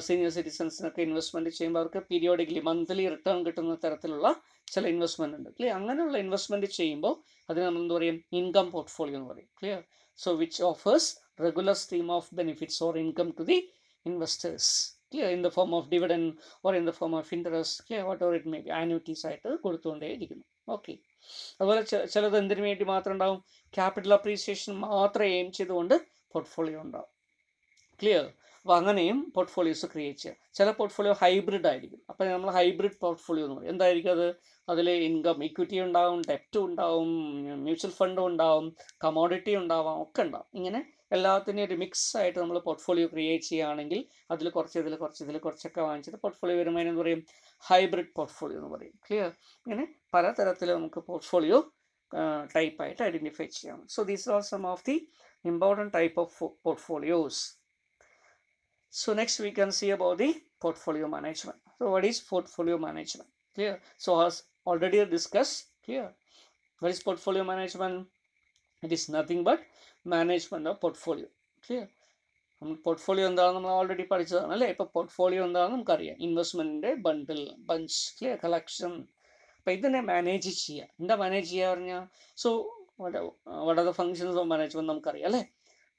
senior സിറ്റിസൺസിനൊക്കെ ഇൻവെസ്റ്റ്മെൻറ്റ് ചെയ്യുമ്പോൾ അവർക്ക് പീരിയോഡിക്കലി മന്ത്ലി റിട്ടേൺ കിട്ടുന്ന തരത്തിലുള്ള ചില ഇൻവെസ്റ്റ്മെൻ്റ് ഉണ്ട് ക്ലിയർ അങ്ങനെയുള്ള ഇൻവെസ്റ്റ്മെൻറ്റ് ചെയ്യുമ്പോൾ അതിന് നമ്മൾ എന്താ പറയും ഇൻകം പോർട്ട്ഫോളിയോ എന്ന് പറയും clear so which offers regular stream of benefits or income to the investors clear in the form of dividend or in the form of interest clear whatever it may be annuities ആയിട്ട് കൊടുത്തുകൊണ്ടേയിരിക്കുന്നു okay അതുപോലെ ചിലത് എന്തിനു വേണ്ടി മാത്രം ഉണ്ടാവും capital appreciation മാത്രം aim ചെയ്തുകൊണ്ട് പോർട്ട്ഫോളിയോ ഉണ്ടാവും ക്ലിയർ അപ്പോൾ അങ്ങനെയും പോർട്ട്ഫോളിയോസ് ക്രിയേറ്റ് ചെയ്യുക ചില പോർട്ട്ഫോളിയോ ഹൈബ്രിഡ് ആയിരിക്കും അപ്പോൾ നമ്മൾ ഹൈബ്രിഡ് പോർട്ട്ഫോളിയോ എന്ന് പറയും എന്തായിരിക്കും അത് അതിൽ ഇൻകം ഇക്വിറ്റി ഉണ്ടാവും ഡെപ്റ്റ് ഉണ്ടാവും മ്യൂച്വൽ ഫണ്ട് ഉണ്ടാവും കമോഡിറ്റി ഉണ്ടാവാം ഒക്കെ ഉണ്ടാവും ഇങ്ങനെ എല്ലാത്തിനെയും ഒരു മിക്സ് ആയിട്ട് നമ്മൾ പോർട്ട്ഫോളിയോ ക്രിയേറ്റ് ചെയ്യുകയാണെങ്കിൽ അതിൽ കുറച്ച് ഇതിൽ കുറച്ച് ഇതിൽ കുറച്ചൊക്കെ വാങ്ങിച്ചിട്ട് പോർട്ട്ഫോളിയോ വരുമാനം എന്ന് പറയും ഹൈബ്രിഡ് പോർട്ട്ഫോളിയോ എന്ന് പറയും ക്ലിയർ ഇങ്ങനെ പലതരത്തിൽ നമുക്ക് പോർട്ട്ഫോളിയോ ടൈപ്പായിട്ട് ഐഡൻറ്റിഫൈ ചെയ്യാം so these are some of the important type of portfolios so next we can see about the portfolio management so what is portfolio management clear so as already discuss clear what is portfolio management it is nothing but management of portfolio clear നമ്മൾ portfolio എന്താണെന്ന് നമ്മൾ already പഠിച്ചതാണ് അല്ലേ ഇപ്പോൾ portfolio എന്താണെന്ന് നമുക്കറിയാം ഇൻവെസ്റ്റ്മെൻറ്റിൻ്റെ bundle bunch clear collection അപ്പോൾ ഇതിനെ മാനേജ് ചെയ്യുക എന്താ മാനേജ് ചെയ്യുക പറഞ്ഞാൽ so what are the functions of management നമുക്കറിയാം അല്ലേ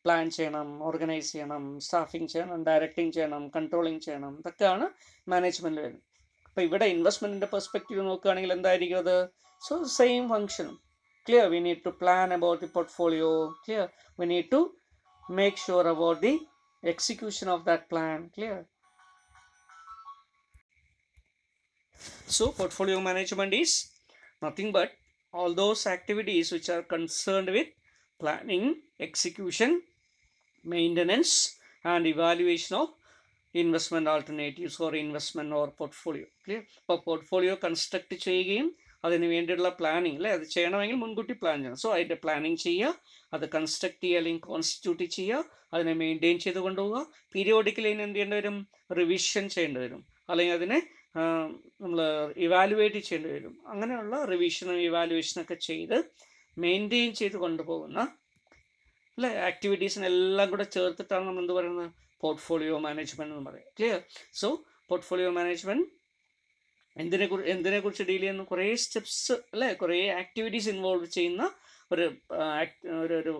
പ്ലാൻ ചെയ്യണം ഓർഗനൈസ് ചെയ്യണം സ്റ്റാഫിങ് ചെയ്യണം ഡയറക്റ്റിംഗ് ചെയ്യണം കൺട്രോളിങ് ചെയ്യണം ഇതൊക്കെയാണ് മാനേജ്മെൻറ്റ് വരുന്നത് അപ്പോൾ ഇവിടെ ഇൻവെസ്റ്റ്മെൻറ്റിൻ്റെ പെർസ്പെക്റ്റീവ് നോക്കുകയാണെങ്കിൽ എന്തായിരിക്കും അത് സോ സെയിം ഫങ്ഷനും clear we need to plan about the portfolio clear we need to make sure about the execution of that plan clear so portfolio management is nothing but all those activities which are concerned with planning execution maintenance and evaluation of investment alternatives or investment or portfolio clear portfolio construct game അതിന് വേണ്ടിയിട്ടുള്ള planning അല്ലേ അത് ചെയ്യണമെങ്കിൽ മുൻകൂട്ടി plan ചെയ്യണം so അതിൻ്റെ planning ചെയ്യുക അത് കൺസ്ട്രക്ട് ചെയ്യുക അല്ലെങ്കിൽ കോൺസ്റ്റിറ്റ്യൂട്ട് ചെയ്യുക അതിനെ മെയിൻറ്റെയിൻ ചെയ്ത് കൊണ്ടുപോകുക പീരിയോഡിക്കലി അതിന് എന്ത് ചെയ്യേണ്ടി വരും റിവിഷൻ ചെയ്യേണ്ടി വരും അല്ലെങ്കിൽ അതിനെ നമ്മൾ ഇവാലുവേറ്റ് ചെയ്യേണ്ടി വരും അങ്ങനെയുള്ള റിവിഷനും ഇവാലുവേഷനൊക്കെ ചെയ്ത് മെയിൻറ്റെയിൻ ചെയ്ത് കൊണ്ടുപോകുന്ന അല്ലേ ആക്ടിവിറ്റീസിനെല്ലാം കൂടെ ചേർത്തിട്ടാണ് നമ്മൾ എന്ത് പറയുന്നത് പോർട്ട്ഫോളിയോ മാനേജ്മെൻറ്റ് എന്ന് പറയുന്നത് ക്ലിയർ സോ പോർട്ട്ഫോളിയോ മാനേജ്മെൻറ്റ് എന്തിനെ കുറിച്ച് എന്തിനെ കുറിച്ച് ഡീൽ ചെയ്യുന്ന കുറേ സ്റ്റെപ്സ് അല്ലേ കുറേ ആക്ടിവിറ്റീസ് ഇൻവോൾവ് ചെയ്യുന്ന ഒരു ഒരു ഒരു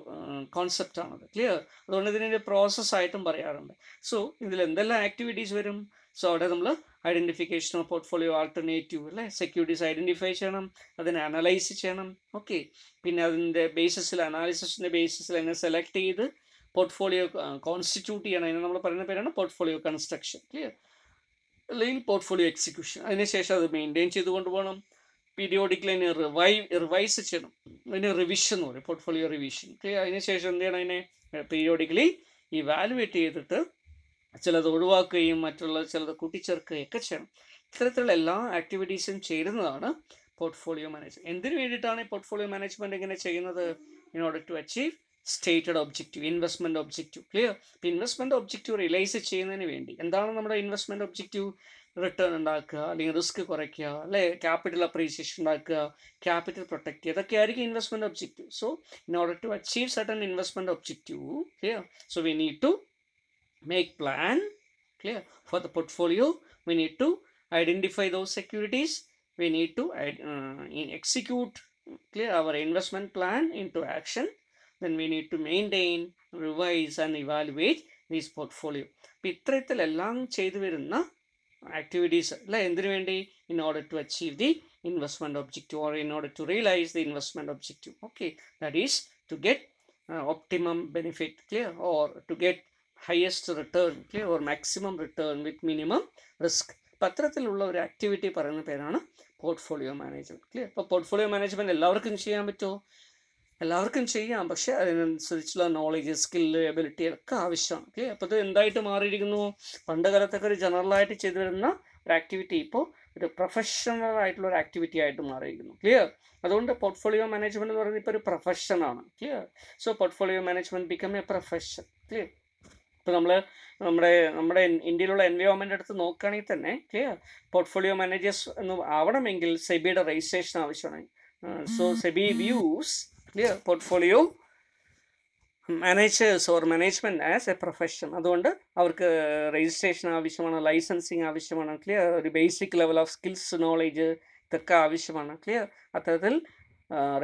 കോൺസെപ്റ്റാണത് ക്ലിയർ അതുകൊണ്ട് ഇതിനൊരു പ്രോസസ്സായിട്ടും പറയാറുണ്ട് സോ ഇതിൽ എന്തെല്ലാം ആക്ടിവിറ്റീസ് വരും സോ അവിടെ നമ്മൾ ഐഡൻറ്റിഫിക്കേഷൻ ഓഫ് പോർട്ട്ഫോളിയോ ആൾട്ടർനേറ്റീവ് അല്ലേ സെക്യൂരിറ്റീസ് ഐഡൻറ്റിഫൈ ചെയ്യണം അതിനെ അനലൈസ് ചെയ്യണം ഓക്കെ പിന്നെ അതിൻ്റെ ബേസിസിൽ അനാലിസിസിൻ്റെ ബേസിസിൽ അതിനെ സെലക്ട് ചെയ്ത് പോർട്ട്ഫോളിയോ കോൺസ്റ്റിറ്റ്യൂട്ട് ചെയ്യണം അതിന് നമ്മൾ പറയുന്ന പേരാണ് പോർട്ട്ഫോളിയോ കൺസ്ട്രക്ഷൻ ക്ലിയർ അല്ലെങ്കിൽ പോർട്ട്ഫോളിയോ എക്സിക്യൂഷൻ അതിനുശേഷം അത് മെയിൻറ്റെയിൻ ചെയ്തുകൊണ്ട് പോകണം പീരിയോഡിക്കലി അതിനെ റിവൈവ് റിവൈസ് ചെയ്യണം അതിന് റിവിഷൻ എന്ന് പറയും പോർട്ട്ഫോളിയോ റിവിഷൻ അതിനുശേഷം എന്ത് ചെയ്യണം അതിനെ പീരിയോഡിക്കലി ഇവാലുവേറ്റ് ചെയ്തിട്ട് ചിലത് ഒഴിവാക്കുകയും മറ്റുള്ള ചിലത് കൂട്ടിച്ചേർക്കുകയും ഒക്കെ ചെയ്യണം ഇത്തരത്തിലുള്ള എല്ലാ ആക്ടിവിറ്റീസും ചെയ്യുന്നതാണ് പോർട്ട്ഫോളിയോ മാനേജ്മെൻറ്റ് എന്തിനു വേണ്ടിയിട്ടാണ് ഈ പോർട്ട്ഫോളിയോ മാനേജ്മെൻറ്റ് ഇങ്ങനെ ചെയ്യുന്നത് in order to achieve stated objective investment objective clear ഇപ്പം ഇൻവെസ്റ്റ്മെൻറ്റ് ഒബ്ജക്റ്റീവ് റിയലൈസ് ചെയ്യുന്നതിന് വേണ്ടി എന്താണ് നമ്മുടെ ഇൻവെസ്റ്റ്മെൻറ്റ് ഒബ്ജക്റ്റീവ് റിട്ടേൺ ഉണ്ടാക്കുക അല്ലെങ്കിൽ റിസ്ക് കുറയ്ക്കുക അല്ലെ ക്യാപിറ്റൽ അപ്രീസിയേഷൻ ഉണ്ടാക്കുക ക്യാപിറ്റൽ പ്രൊട്ടക്റ്റ് ചെയ്യുക ഇതൊക്കെ ആയിരിക്കും investment objective so in order to achieve certain investment objective clear so we need to make plan clear for the portfolio we need to identify those securities we need to uh, execute clear our investment plan into action then we need to maintain, revise and evaluate these portfolio. അപ്പം ഇത്തരത്തിലെല്ലാം ചെയ്തു വരുന്ന activities അല്ലെ എന്തിനു വേണ്ടി in order to achieve the investment objective or in order to realise the investment objective okay that is to get optimum benefit clear or to get highest return clear or maximum return with minimum risk പത്രത്തിലുള്ള ഒരു activity പറയുന്ന പേരാണ് portfolio management clear അപ്പോൾ portfolio management എല്ലാവർക്കും ചെയ്യാൻ പറ്റുമോ എല്ലാവർക്കും ചെയ്യാം പക്ഷേ അതിനനുസരിച്ചുള്ള നോളേജ് സ്കില്ല് എബിലിറ്റി ഒക്കെ ആവശ്യമാണ് ഓക്കെ അപ്പോൾ ഇത് എന്തായിട്ട് മാറിയിരിക്കുന്നു പണ്ട് കാലത്തൊക്കെ ഒരു ജനറലായിട്ട് ചെയ്തു വരുന്ന ഒരു ആക്ടിവിറ്റി ഇപ്പോൾ ഒരു പ്രൊഫഷണൽ ആയിട്ടുള്ള ഒരു ആക്ടിവിറ്റി ആയിട്ട് മാറിയിരിക്കുന്നു ക്ലിയർ അതുകൊണ്ട് പോർട്ട്ഫോളിയോ മാനേജ്മെന്റ് എന്ന് പറയുന്നത് ഇപ്പോൾ ഒരു പ്രൊഫഷനാണ് clear so portfolio management become a profession clear ഇപ്പോൾ നമ്മൾ നമ്മുടെ നമ്മുടെ ഇന്ത്യയിലുള്ള എൻവയോൺമെൻ്റ് എടുത്ത് നോക്കുകയാണെങ്കിൽ തന്നെ ക്ലിയർ പോർട്ട്ഫോളിയോ മാനേജേഴ്സ് എന്ന് ആവണമെങ്കിൽ സെബിയുടെ രജിസ്ട്രേഷൻ ആവശ്യമാണ് so SEBI views clear portfolio managers or management as a profession അതുകൊണ്ട് അവർക്ക് രജിസ്ട്രേഷൻ ആവശ്യമാണ് ലൈസൻസിങ് ആവശ്യമാണ് ക്ലിയർ ഒരു basic level of skills knowledge ഇതൊക്കെ ആവശ്യമാണ് ക്ലിയർ അത്തരത്തിൽ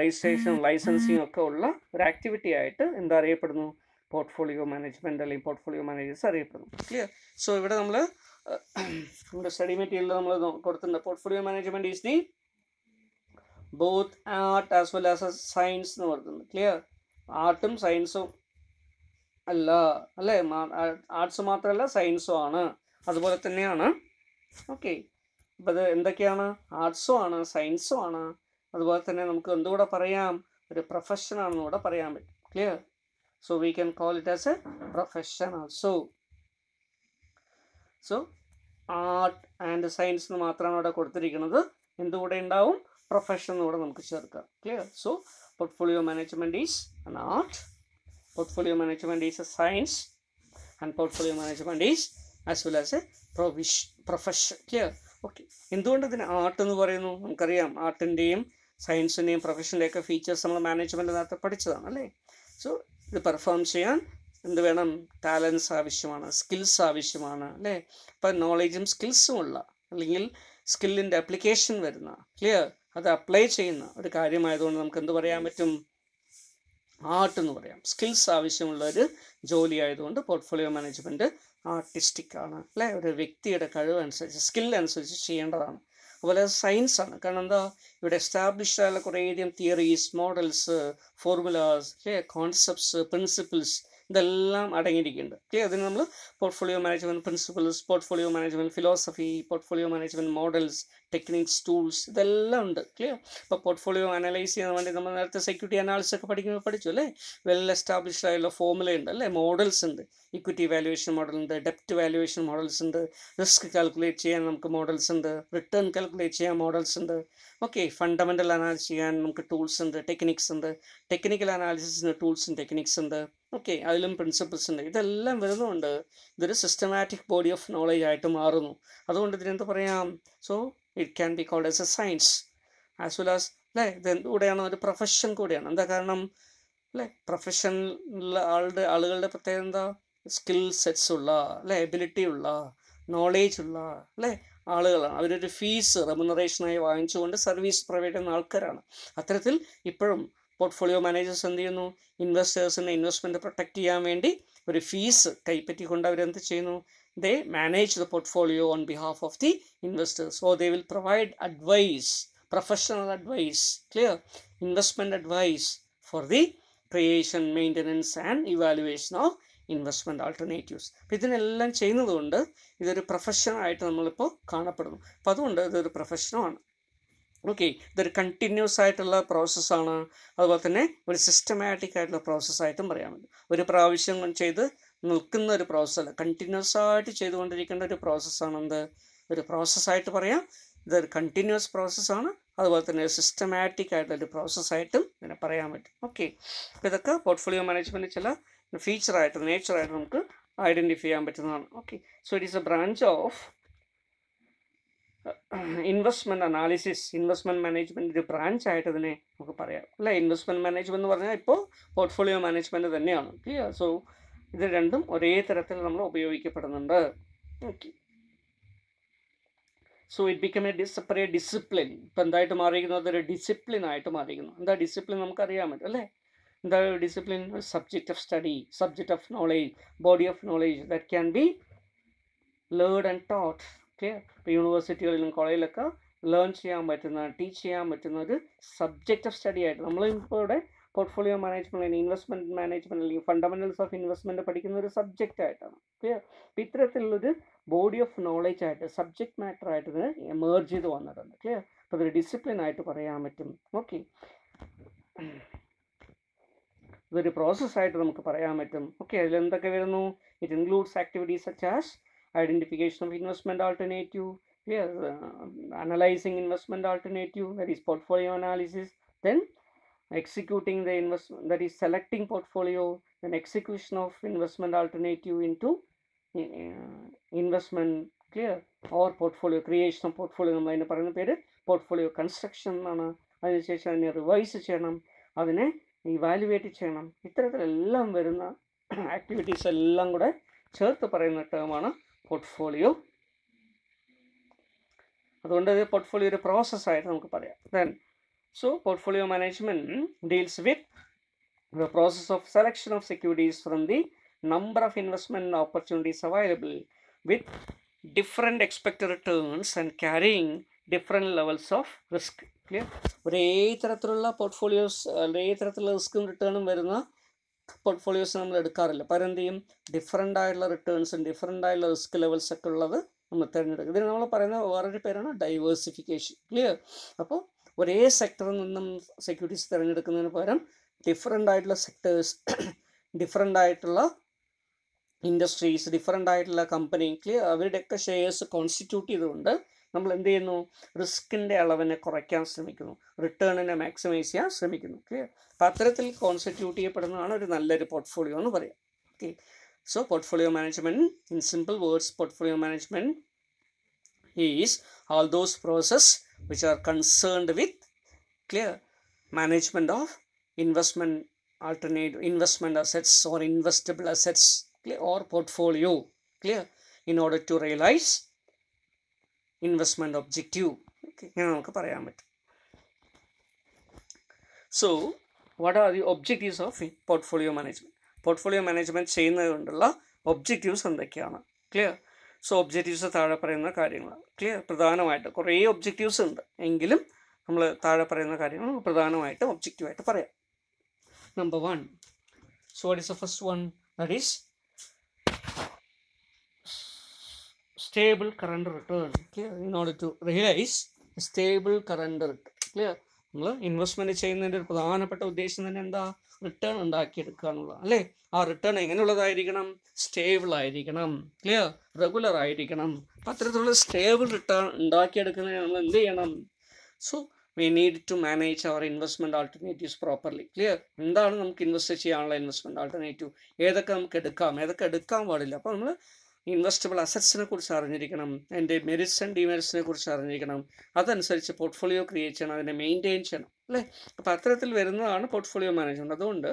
രജിസ്ട്രേഷൻ ലൈസൻസിങ് ഒക്കെ ഉള്ള ഒരു ആക്ടിവിറ്റി ആയിട്ട് എന്താ അറിയപ്പെടുന്നു പോർട്ട്ഫോളിയോ മാനേജ്മെൻ്റ് അല്ലെങ്കിൽ പോർട്ട്ഫോളിയോ മാനേജേഴ്സ് അറിയപ്പെടുന്നു ക്ലിയർ സോ ഇവിടെ നമ്മൾ നമ്മുടെ സ്റ്റഡി മെറ്റീരിയൽ നമ്മൾ കൊടുത്തിട്ടുണ്ട് portfolio management is the both art as well as a science എന്ന് പറയുന്നത് ക്ലിയർ ആർട്ടും സയൻസും അല്ല അല്ലേ ആർട്സ് മാത്രമല്ല സയൻസും ആണ് അതുപോലെ തന്നെയാണ് ഓക്കെ അപ്പോൾ അത് എന്തൊക്കെയാണ് ആർട്സും ആണ് സയൻസും ആണ് അതുപോലെ തന്നെ നമുക്ക് എന്തുകൂടെ പറയാം ഒരു പ്രൊഫഷനാണെന്ന് കൂടെ പറയാൻ പറ്റും clear so we can call it as a profession also so art and science എന്ന് മാത്രമാണ് അവിടെ കൊടുത്തിരിക്കുന്നത് എന്തുകൂടെ ഉണ്ടാവും പ്രൊഫഷൻ കൂടെ നമുക്ക് ചേർക്കാം clear so portfolio management is an art portfolio management is a science and portfolio management is as well as a provision profession clear okay എന്തുകൊണ്ട് ഇതിന് ആർട്ട് എന്ന് പറയുന്നു നമുക്കറിയാം ആർട്ടിൻ്റെയും സയൻസിൻ്റെയും പ്രൊഫഷൻ്റെയൊക്കെ ഫീച്ചേഴ്സ് നമ്മൾ മാനേജ്മെൻറ്റ് നേരത്തെ പഠിച്ചതാണ് അല്ലേ സോ ഇത് പെർഫോം ചെയ്യാൻ എന്ത് വേണം ടാലൻസ് ആവശ്യമാണ് സ്കിൽസ് ആവശ്യമാണ് അല്ലേ അപ്പം നോളജും സ്കിൽസും ഉള്ള അല്ലെങ്കിൽ സ്കില്ലിൻ്റെ അപ്ലിക്കേഷൻ വരുന്ന ക്ലിയർ അത് അപ്ലൈ ചെയ്യുന്ന ഒരു കാര്യമായതുകൊണ്ട് നമുക്ക് എന്ത് പറയാൻ പറ്റും ആർട്ട് എന്ന് പറയാം സ്കിൽസ് ആവശ്യമുള്ള ഒരു ജോലി ആയതുകൊണ്ട് പോർട്ട്ഫോളിയോ മാനേജ്മെൻറ്റ് ആർട്ടിസ്റ്റിക് ആണ് അല്ലേ ഒരു വ്യക്തിയുടെ കഴിവ് അനുസരിച്ച് സ്കിൽ അനുസരിച്ച് ചെയ്യേണ്ടതാണ് അതുപോലെ സയൻസ് ആണ് കാരണം എന്താ ഇവിടെ എസ്റ്റാബ്ലിഷ് ആയ കുറേ കുറേയധികം തിയറീസ് മോഡൽസ് ഫോർമുലാസ് അല്ലേ കോൺസെപ്റ്റ്സ് പ്രിൻസിപ്പിൾസ് ഇതെല്ലാം അടങ്ങിയിരിക്കുന്നുണ്ട് ഓക്കെ അതിന് നമ്മൾ portfolio management principles portfolio management philosophy portfolio management models techniques tools ഇതെല്ലാം ഉണ്ട് ക്ലിയർ ഇപ്പോൾ പോർട്ട്ഫോളിയോ അനലൈസ് ചെയ്യാൻ വേണ്ടി നമ്മൾ നേരത്തെ സെക്യൂരിറ്റി അനാലിസിസ് ഒക്കെ പഠിക്കുമ്പോൾ പഠിച്ചു അല്ലേ വെൽ എസ്റ്റാബ്ലിഷ്ഡ് ആയുള്ള ഫോമുല ഉണ്ട് അല്ലേ മോഡൽസ് ഉണ്ട് ഇക്വിറ്റി വാല്യുവേഷൻ മോഡൽ ഉണ്ട് ഡെപ്റ്റ് വാല്യുവേഷൻ മോഡൽസ് ഉണ്ട് റിസ്ക് കാൽക്കുലേറ്റ് ചെയ്യാൻ നമുക്ക് മോഡൽസ് ഉണ്ട് റിട്ടേൺ കാൽക്കുലേറ്റ് ചെയ്യാൻ മോഡൽസ് ഉണ്ട് ഓക്കെ ഫണ്ടമെൻ്റൽ അനാലിസിസ് ചെയ്യാൻ നമുക്ക് ടൂൾസ് ഉണ്ട് ടെക്നിക്സ് ഉണ്ട് ടെക്നിക്കൽ അനാലിസിസിന് ടൂൾസും ടെക്നിക്സ് ഉണ്ട് ഓക്കെ അതിലും പ്രിൻസിപ്പിൾസ് ഉണ്ട് ഇതെല്ലാം വരുന്നതുകൊണ്ട് ഇതൊരു സിസ്റ്റമാറ്റിക് ബോഡി ഓഫ് നോളേജ് ആയിട്ട് മാറുന്നു അതുകൊണ്ട് ഇതിനെന്ത് പറയാം so it can be called as a science as well as അല്ലേ ഇത് കൂടെയാണ് ഒരു പ്രൊഫഷൻ കൂടെയാണ് എന്താ കാരണം അല്ലേ പ്രൊഫഷനിൽ ആളുടെ ആളുകളുടെ പ്രത്യേകത എന്താ സ്കിൽ സെറ്റ്സ് ഉള്ള അല്ലേ എബിലിറ്റി ഉള്ള നോളേജ് ഉള്ള അല്ലേ ആളുകളാണ് അവരൊരു ഫീസ് റെമുനറേഷനായി വാങ്ങിച്ചുകൊണ്ട് സർവീസ് പ്രൊവൈഡ് ചെയ്യുന്ന ആൾക്കാരാണ് അത്തരത്തിൽ ഇപ്പോഴും പോർട്ട്ഫോളിയോ മാനേജേഴ്സ് എന്ത് ചെയ്യുന്നു ഇൻവെസ്റ്റേഴ്സിൻ്റെ ഇൻവെസ്റ്റ്മെൻറ്റ് പ്രൊട്ടക്റ്റ് ചെയ്യാൻ വേണ്ടി ഒരു ഫീസ് കൈപ്പറ്റിക്കൊണ്ട് അവരെന്ത് ചെയ്യുന്നു they manage the portfolio on behalf of the investors so they will provide advice professional advice clear investment advice for the creation maintenance and evaluation of investment alternatives അപ്പോൾ ഇതിനെല്ലാം ചെയ്യുന്നതുകൊണ്ട് ഇതൊരു പ്രൊഫഷനായിട്ട് നമ്മളിപ്പോൾ കാണപ്പെടുന്നു അപ്പോൾ അതുകൊണ്ട് ഇതൊരു പ്രൊഫഷനുമാണ് ഓക്കെ ഇതൊരു കണ്ടിന്യൂസ് ആയിട്ടുള്ള പ്രോസസ്സാണ് അതുപോലെ തന്നെ ഒരു സിസ്റ്റമാറ്റിക് ആയിട്ടുള്ള പ്രോസസ്സായിട്ടും പറയാൻ പറ്റും ഒരു പ്രാവശ്യം ചെയ്ത് നിൽക്കുന്ന ഒരു പ്രോസസ്സല്ല കണ്ടിന്യൂസ് ആയിട്ട് ചെയ്തുകൊണ്ടിരിക്കേണ്ട ഒരു പ്രോസസ്സാണ് എന്ത് ഒരു പ്രോസസ്സായിട്ട് പറയാം ഇതൊരു കണ്ടിന്യൂസ് പ്രോസസ്സാണ് അതുപോലെ തന്നെ സിസ്റ്റമാറ്റിക് ആയിട്ടൊരു പ്രോസസ്സായിട്ടും ഇതിനെ പറയാൻ പറ്റും ഓക്കെ അപ്പോൾ ഇതൊക്കെ പോർട്ട്ഫോളിയോ മാനേജ്മെൻറ്റ് ചില ഫീച്ചറായിട്ട് നേച്ചറായിട്ട് നമുക്ക് ഐഡൻറ്റിഫൈ ചെയ്യാൻ പറ്റുന്നതാണ് okay so it is a branch of investment analysis investment management ഒരു ബ്രാഞ്ച് ആയിട്ട് ഇതിനെ നമുക്ക് പറയാം അല്ലേ ഇൻവെസ്റ്റ്മെൻറ്റ് മാനേജ്മെൻറ്റ് എന്ന് പറഞ്ഞാൽ ഇപ്പോൾ പോർട്ട്ഫോളിയോ മാനേജ്മെൻറ്റ് തന്നെയാണ് ഓക്കെ സോ ഇത് രണ്ടും ഒരേ തരത്തിൽ നമ്മൾ ഉപയോഗിക്കപ്പെടുന്നുണ്ട് okay so it become a separate discipline ഇപ്പം എന്തായിട്ട് മാറിയിരിക്കുന്നത് അതൊരു ഡിസിപ്ലിൻ ആയിട്ട് മാറിയിരിക്കുന്നു എന്താ ഡിസിപ്ലിൻ നമുക്കറിയാൻ പറ്റും അല്ലേ എന്താ discipline subject of study subject of knowledge body of knowledge that can be learn and taught okay ഇപ്പം യൂണിവേഴ്സിറ്റികളിലും കോളേജിലൊക്കെ ലേൺ ചെയ്യാൻ പറ്റുന്ന ടീച്ച് ചെയ്യാൻ പറ്റുന്ന ഒരു സബ്ജക്റ്റ് ഓഫ് സ്റ്റഡി ആയിട്ട് നമ്മൾ ഇവിടെ പോർട്ട്ഫോളിയോ മാനേജ്മെൻറ്റ് അല്ലെങ്കിൽ ഇൻവെസ്റ്റ്മെൻറ്റ് മാനേജ്മെൻറ്റ് അല്ലെങ്കിൽ ഫണ്ടമെൻറ്റൽസ് ഓഫ് ഇൻവെസ്റ്റ്മെൻറ്റ് പഠിക്കുന്ന ഒരു സബ്ജക്റ്റ് ആയിട്ടാണ് ക്ലിയർ അപ്പം ഇത്തരത്തിലുള്ളൊരു ബോഡി ഓഫ് നോളജ് ആയിട്ട് സബ്ജക്ട് മാറ്റർ ആയിട്ട് ഇത് എമേർജ് ചെയ്ത് വന്നിട്ടുണ്ട് ക്ലിയർ അപ്പോൾ അതൊരു ഡിസിപ്ലിൻ ആയിട്ട് പറയാൻ പറ്റും ഓക്കെ ഇതൊരു പ്രോസസ്സായിട്ട് നമുക്ക് പറയാൻ പറ്റും ഓക്കെ അതിൽ എന്തൊക്കെ വരുന്നു it includes activities such as identification of investment alternative clear analysing investment alternative that is portfolio analysis then executing the investment that is selecting portfolio and execution of investment alternative into investment clear or portfolio creation of portfolio നമ്മൾ അതിന് പറയുന്ന പേര് portfolio construction എന്നാണ് അതിനുശേഷം അതിനെ revise ചെയ്യണം അതിനെ evaluate ചെയ്യണം ഇത്തരത്തിലെല്ലാം വരുന്ന ആക്ടിവിറ്റീസ് എല്ലാം കൂടെ ചേർത്ത് പറയുന്ന ടേമാണ് പോർട്ട്ഫോളിയോ അതുകൊണ്ട് പോർട്ട്ഫോളിയോ ഒരു പ്രോസസ്സായിട്ട് നമുക്ക് പറയാം then So, portfolio management deals with the process of selection of securities from the number of investment opportunities available with different expected returns and carrying different levels of risk clear ഒരേ തരത്തിലുള്ള portfolios ഒരേ തരത്തിലുള്ള റിസ്ക്കും റിട്ടേണും വരുന്ന portfolios നമ്മൾ എടുക്കാറില്ല പകരം എന്ത് ചെയ്യും ഡിഫറെൻ്റ് ആയിട്ടുള്ള റിട്ടേൺസും ഡിഫറെൻ്റ് ആയിട്ടുള്ള റിസ്ക് ലെവൽസ് ഒക്കെ ഉള്ളത് നമ്മൾ തിരഞ്ഞെടുക്കും ഇതിന് നമ്മൾ പറയുന്ന വേറൊരു പേരാണ് ഡൈവേഴ്സിഫിക്കേഷൻ ക്ലിയർ അപ്പോൾ ഒരേ സെക്ടറിൽ നിന്നും സെക്യൂരിറ്റീസ് തിരഞ്ഞെടുക്കുന്നതിന് പകരം ഡിഫറെൻ്റ് ആയിട്ടുള്ള സെക്ടേഴ്സ് ഡിഫറെൻ്റ് ആയിട്ടുള്ള ഇൻഡസ്ട്രീസ് ഡിഫറെൻ്റ് ആയിട്ടുള്ള കമ്പനി അവരുടെയൊക്കെ ഷെയർസ് കോൺസ്റ്റിറ്റ്യൂട്ട് ചെയ്തുകൊണ്ട് നമ്മൾ എന്ത് ചെയ്യുന്നു റിസ്കിൻ്റെ അളവിനെ കുറയ്ക്കാൻ ശ്രമിക്കുന്നു റിട്ടേണിനെ മാക്സിമൈസ് ചെയ്യാൻ ശ്രമിക്കുന്നു ക്ലിയർ അപ്പോൾ അത്തരത്തിൽ കോൺസ്റ്റിറ്റ്യൂട്ട് ചെയ്യപ്പെടുന്നതാണ് ഒരു നല്ലൊരു പോർട്ട്ഫോളിയോ എന്ന് പറയാം okay so portfolio management in simple words portfolio management is all those process which are concerned with clear management of investment alternate investment assets or investable assets clear, or portfolio clear in order to realize investment objective okay so what are the objectives of portfolio management portfolio management chain objectives on the clear so objectives താഴെ പറയുന്ന കാര്യങ്ങളാണ് clear പ്രധാനമായിട്ട് കുറേ objectives ഉണ്ട് എങ്കിലും നമ്മൾ താഴെ പറയുന്ന കാര്യങ്ങൾ പ്രധാനമായിട്ടും ഒബ്ജക്റ്റീവായിട്ട് പറയാം number one so what is the first one that is stable current return clear in order to realise stable current return clear നമ്മൾ ഇൻവെസ്റ്റ്മെൻറ്റ് ചെയ്യുന്നതിൻ്റെ ഒരു പ്രധാനപ്പെട്ട ഉദ്ദേശം തന്നെ എന്താ റിട്ടേൺ ഉണ്ടാക്കിയെടുക്കാനുള്ള അല്ലേ ആ റിട്ടേൺ എങ്ങനെയുള്ളതായിരിക്കണം സ്റ്റേബിൾ ആയിരിക്കണം ക്ലിയർ റെഗുലർ ആയിരിക്കണം അപ്പം അത്തരത്തിലുള്ള സ്റ്റേബിൾ റിട്ടേൺ ഉണ്ടാക്കിയെടുക്കുന്നതിന് നമ്മൾ എന്ത് ചെയ്യണം so we need to manage our investment alternatives properly clear എന്താണ് നമുക്ക് ഇൻവെസ്റ്റ് ചെയ്യാനുള്ള ഇൻവെസ്റ്റ്മെൻറ്റ് ആൾട്ടർനേറ്റീവ് ഏതൊക്കെ നമുക്ക് എടുക്കാം ഏതൊക്കെ എടുക്കാൻ പാടില്ല അപ്പോൾ നമ്മൾ ഇൻവെസ്റ്റബിൾ അസറ്റ്സിനെ കുറിച്ച് അറിഞ്ഞിരിക്കണം അതിൻ്റെ മെറിറ്റ്സ് ആൻഡ് ഡിമെറിറ്റ്സിനെ കുറിച്ച് അറിഞ്ഞിരിക്കണം അതനുസരിച്ച് പോർട്ട്ഫോളിയോ ക്രിയേറ്റ് ചെയ്യണം അതിനെ മെയിൻറ്റെയിൻ ചെയ്യണം അല്ലേ അപ്പം അത്തരത്തിൽ വരുന്നതാണ് പോർട്ട്ഫോളിയോ മാനേജ്മെൻറ്റ് അതുകൊണ്ട്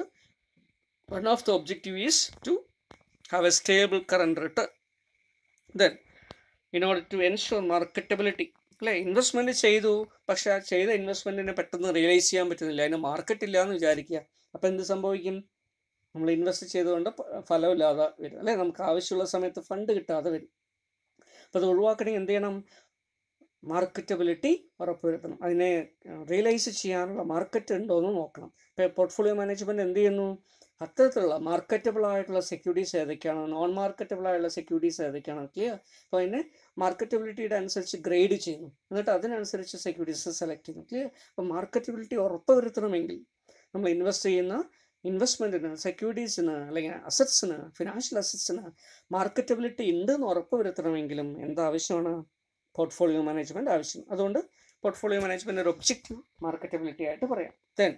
one of the objective is to have a stable current return then in order to ensure marketability അല്ലേ ഇൻവെസ്റ്റ്മെൻറ്റ് ചെയ്തു പക്ഷേ ആ ചെയ്ത ഇൻവെസ്റ്റ്മെൻറ്റിനെ പെട്ടെന്ന് റിയലൈസ് ചെയ്യാൻ പറ്റുന്നില്ല അതിന് മാർക്കറ്റ് ഇല്ല എന്ന് വിചാരിക്കുക അപ്പോൾ എന്ത് സംഭവിക്കും നമ്മൾ ഇൻവെസ്റ്റ് ചെയ്തുകൊണ്ട് ഫലമില്ലാതെ വരും അല്ലേ നമുക്ക് ആവശ്യമുള്ള സമയത്ത് ഫണ്ട് കിട്ടാതെ വരും അപ്പോൾ അത് ഒഴിവാക്കണമെങ്കിൽ എന്ത് ചെയ്യണം മാർക്കറ്റബിലിറ്റി ഉറപ്പുവരുത്തണം അതിനെ റിയലൈസ് ചെയ്യാനുള്ള മാർക്കറ്റ് ഉണ്ടോ എന്ന് നോക്കണം ഇപ്പോൾ പോർട്ട്ഫോളിയോ മാനേജ്മെൻറ്റ് എന്ത് ചെയ്യുന്നു അത്തരത്തിലുള്ള മാർക്കറ്റബിൾ ആയിട്ടുള്ള സെക്യൂരിറ്റീസ് ഏതൊക്കെയാണ് നോൺ മാർക്കറ്റബിൾ ആയിട്ടുള്ള സെക്യൂരിറ്റീസ് ഏതൊക്കെയാണ് ക്ലിയർ അപ്പോൾ അതിനെ മാർക്കറ്റബിലിറ്റിയുടെ അനുസരിച്ച് ഗ്രേഡ് ചെയ്യുന്നു എന്നിട്ട് അതിനനുസരിച്ച് സെക്യൂരിറ്റീസ് സെലക്ട് ചെയ്യുന്നു ക്ലിയർ അപ്പോൾ മാർക്കറ്റബിലിറ്റി ഉറപ്പുവരുത്തണമെങ്കിൽ നമ്മൾ ഇൻവെസ്റ്റ് ചെയ്യുന്ന ഇൻവെസ്റ്റ്മെൻറ്റിന് സെക്യൂരിറ്റീസിന് അല്ലെങ്കിൽ അസറ്റ്സിന് ഫിനാൻഷ്യൽ അസറ്റ്സിന് മാർക്കറ്റബിലിറ്റി ഉണ്ട് എന്ന് ഉറപ്പ് വരുത്തണമെങ്കിലും എന്താവശ്യമാണ് പോർട്ട്ഫോളിയോ മാനേജ്മെൻറ്റ് ആവശ്യം അതുകൊണ്ട് പോർട്ട്ഫോളിയോ മാനേജ്മെൻറ്റ് ഒരു ഒബ്ജക്റ്റീവ് മാർക്കറ്റബിലിറ്റി ആയിട്ട് പറയാം ദെൻ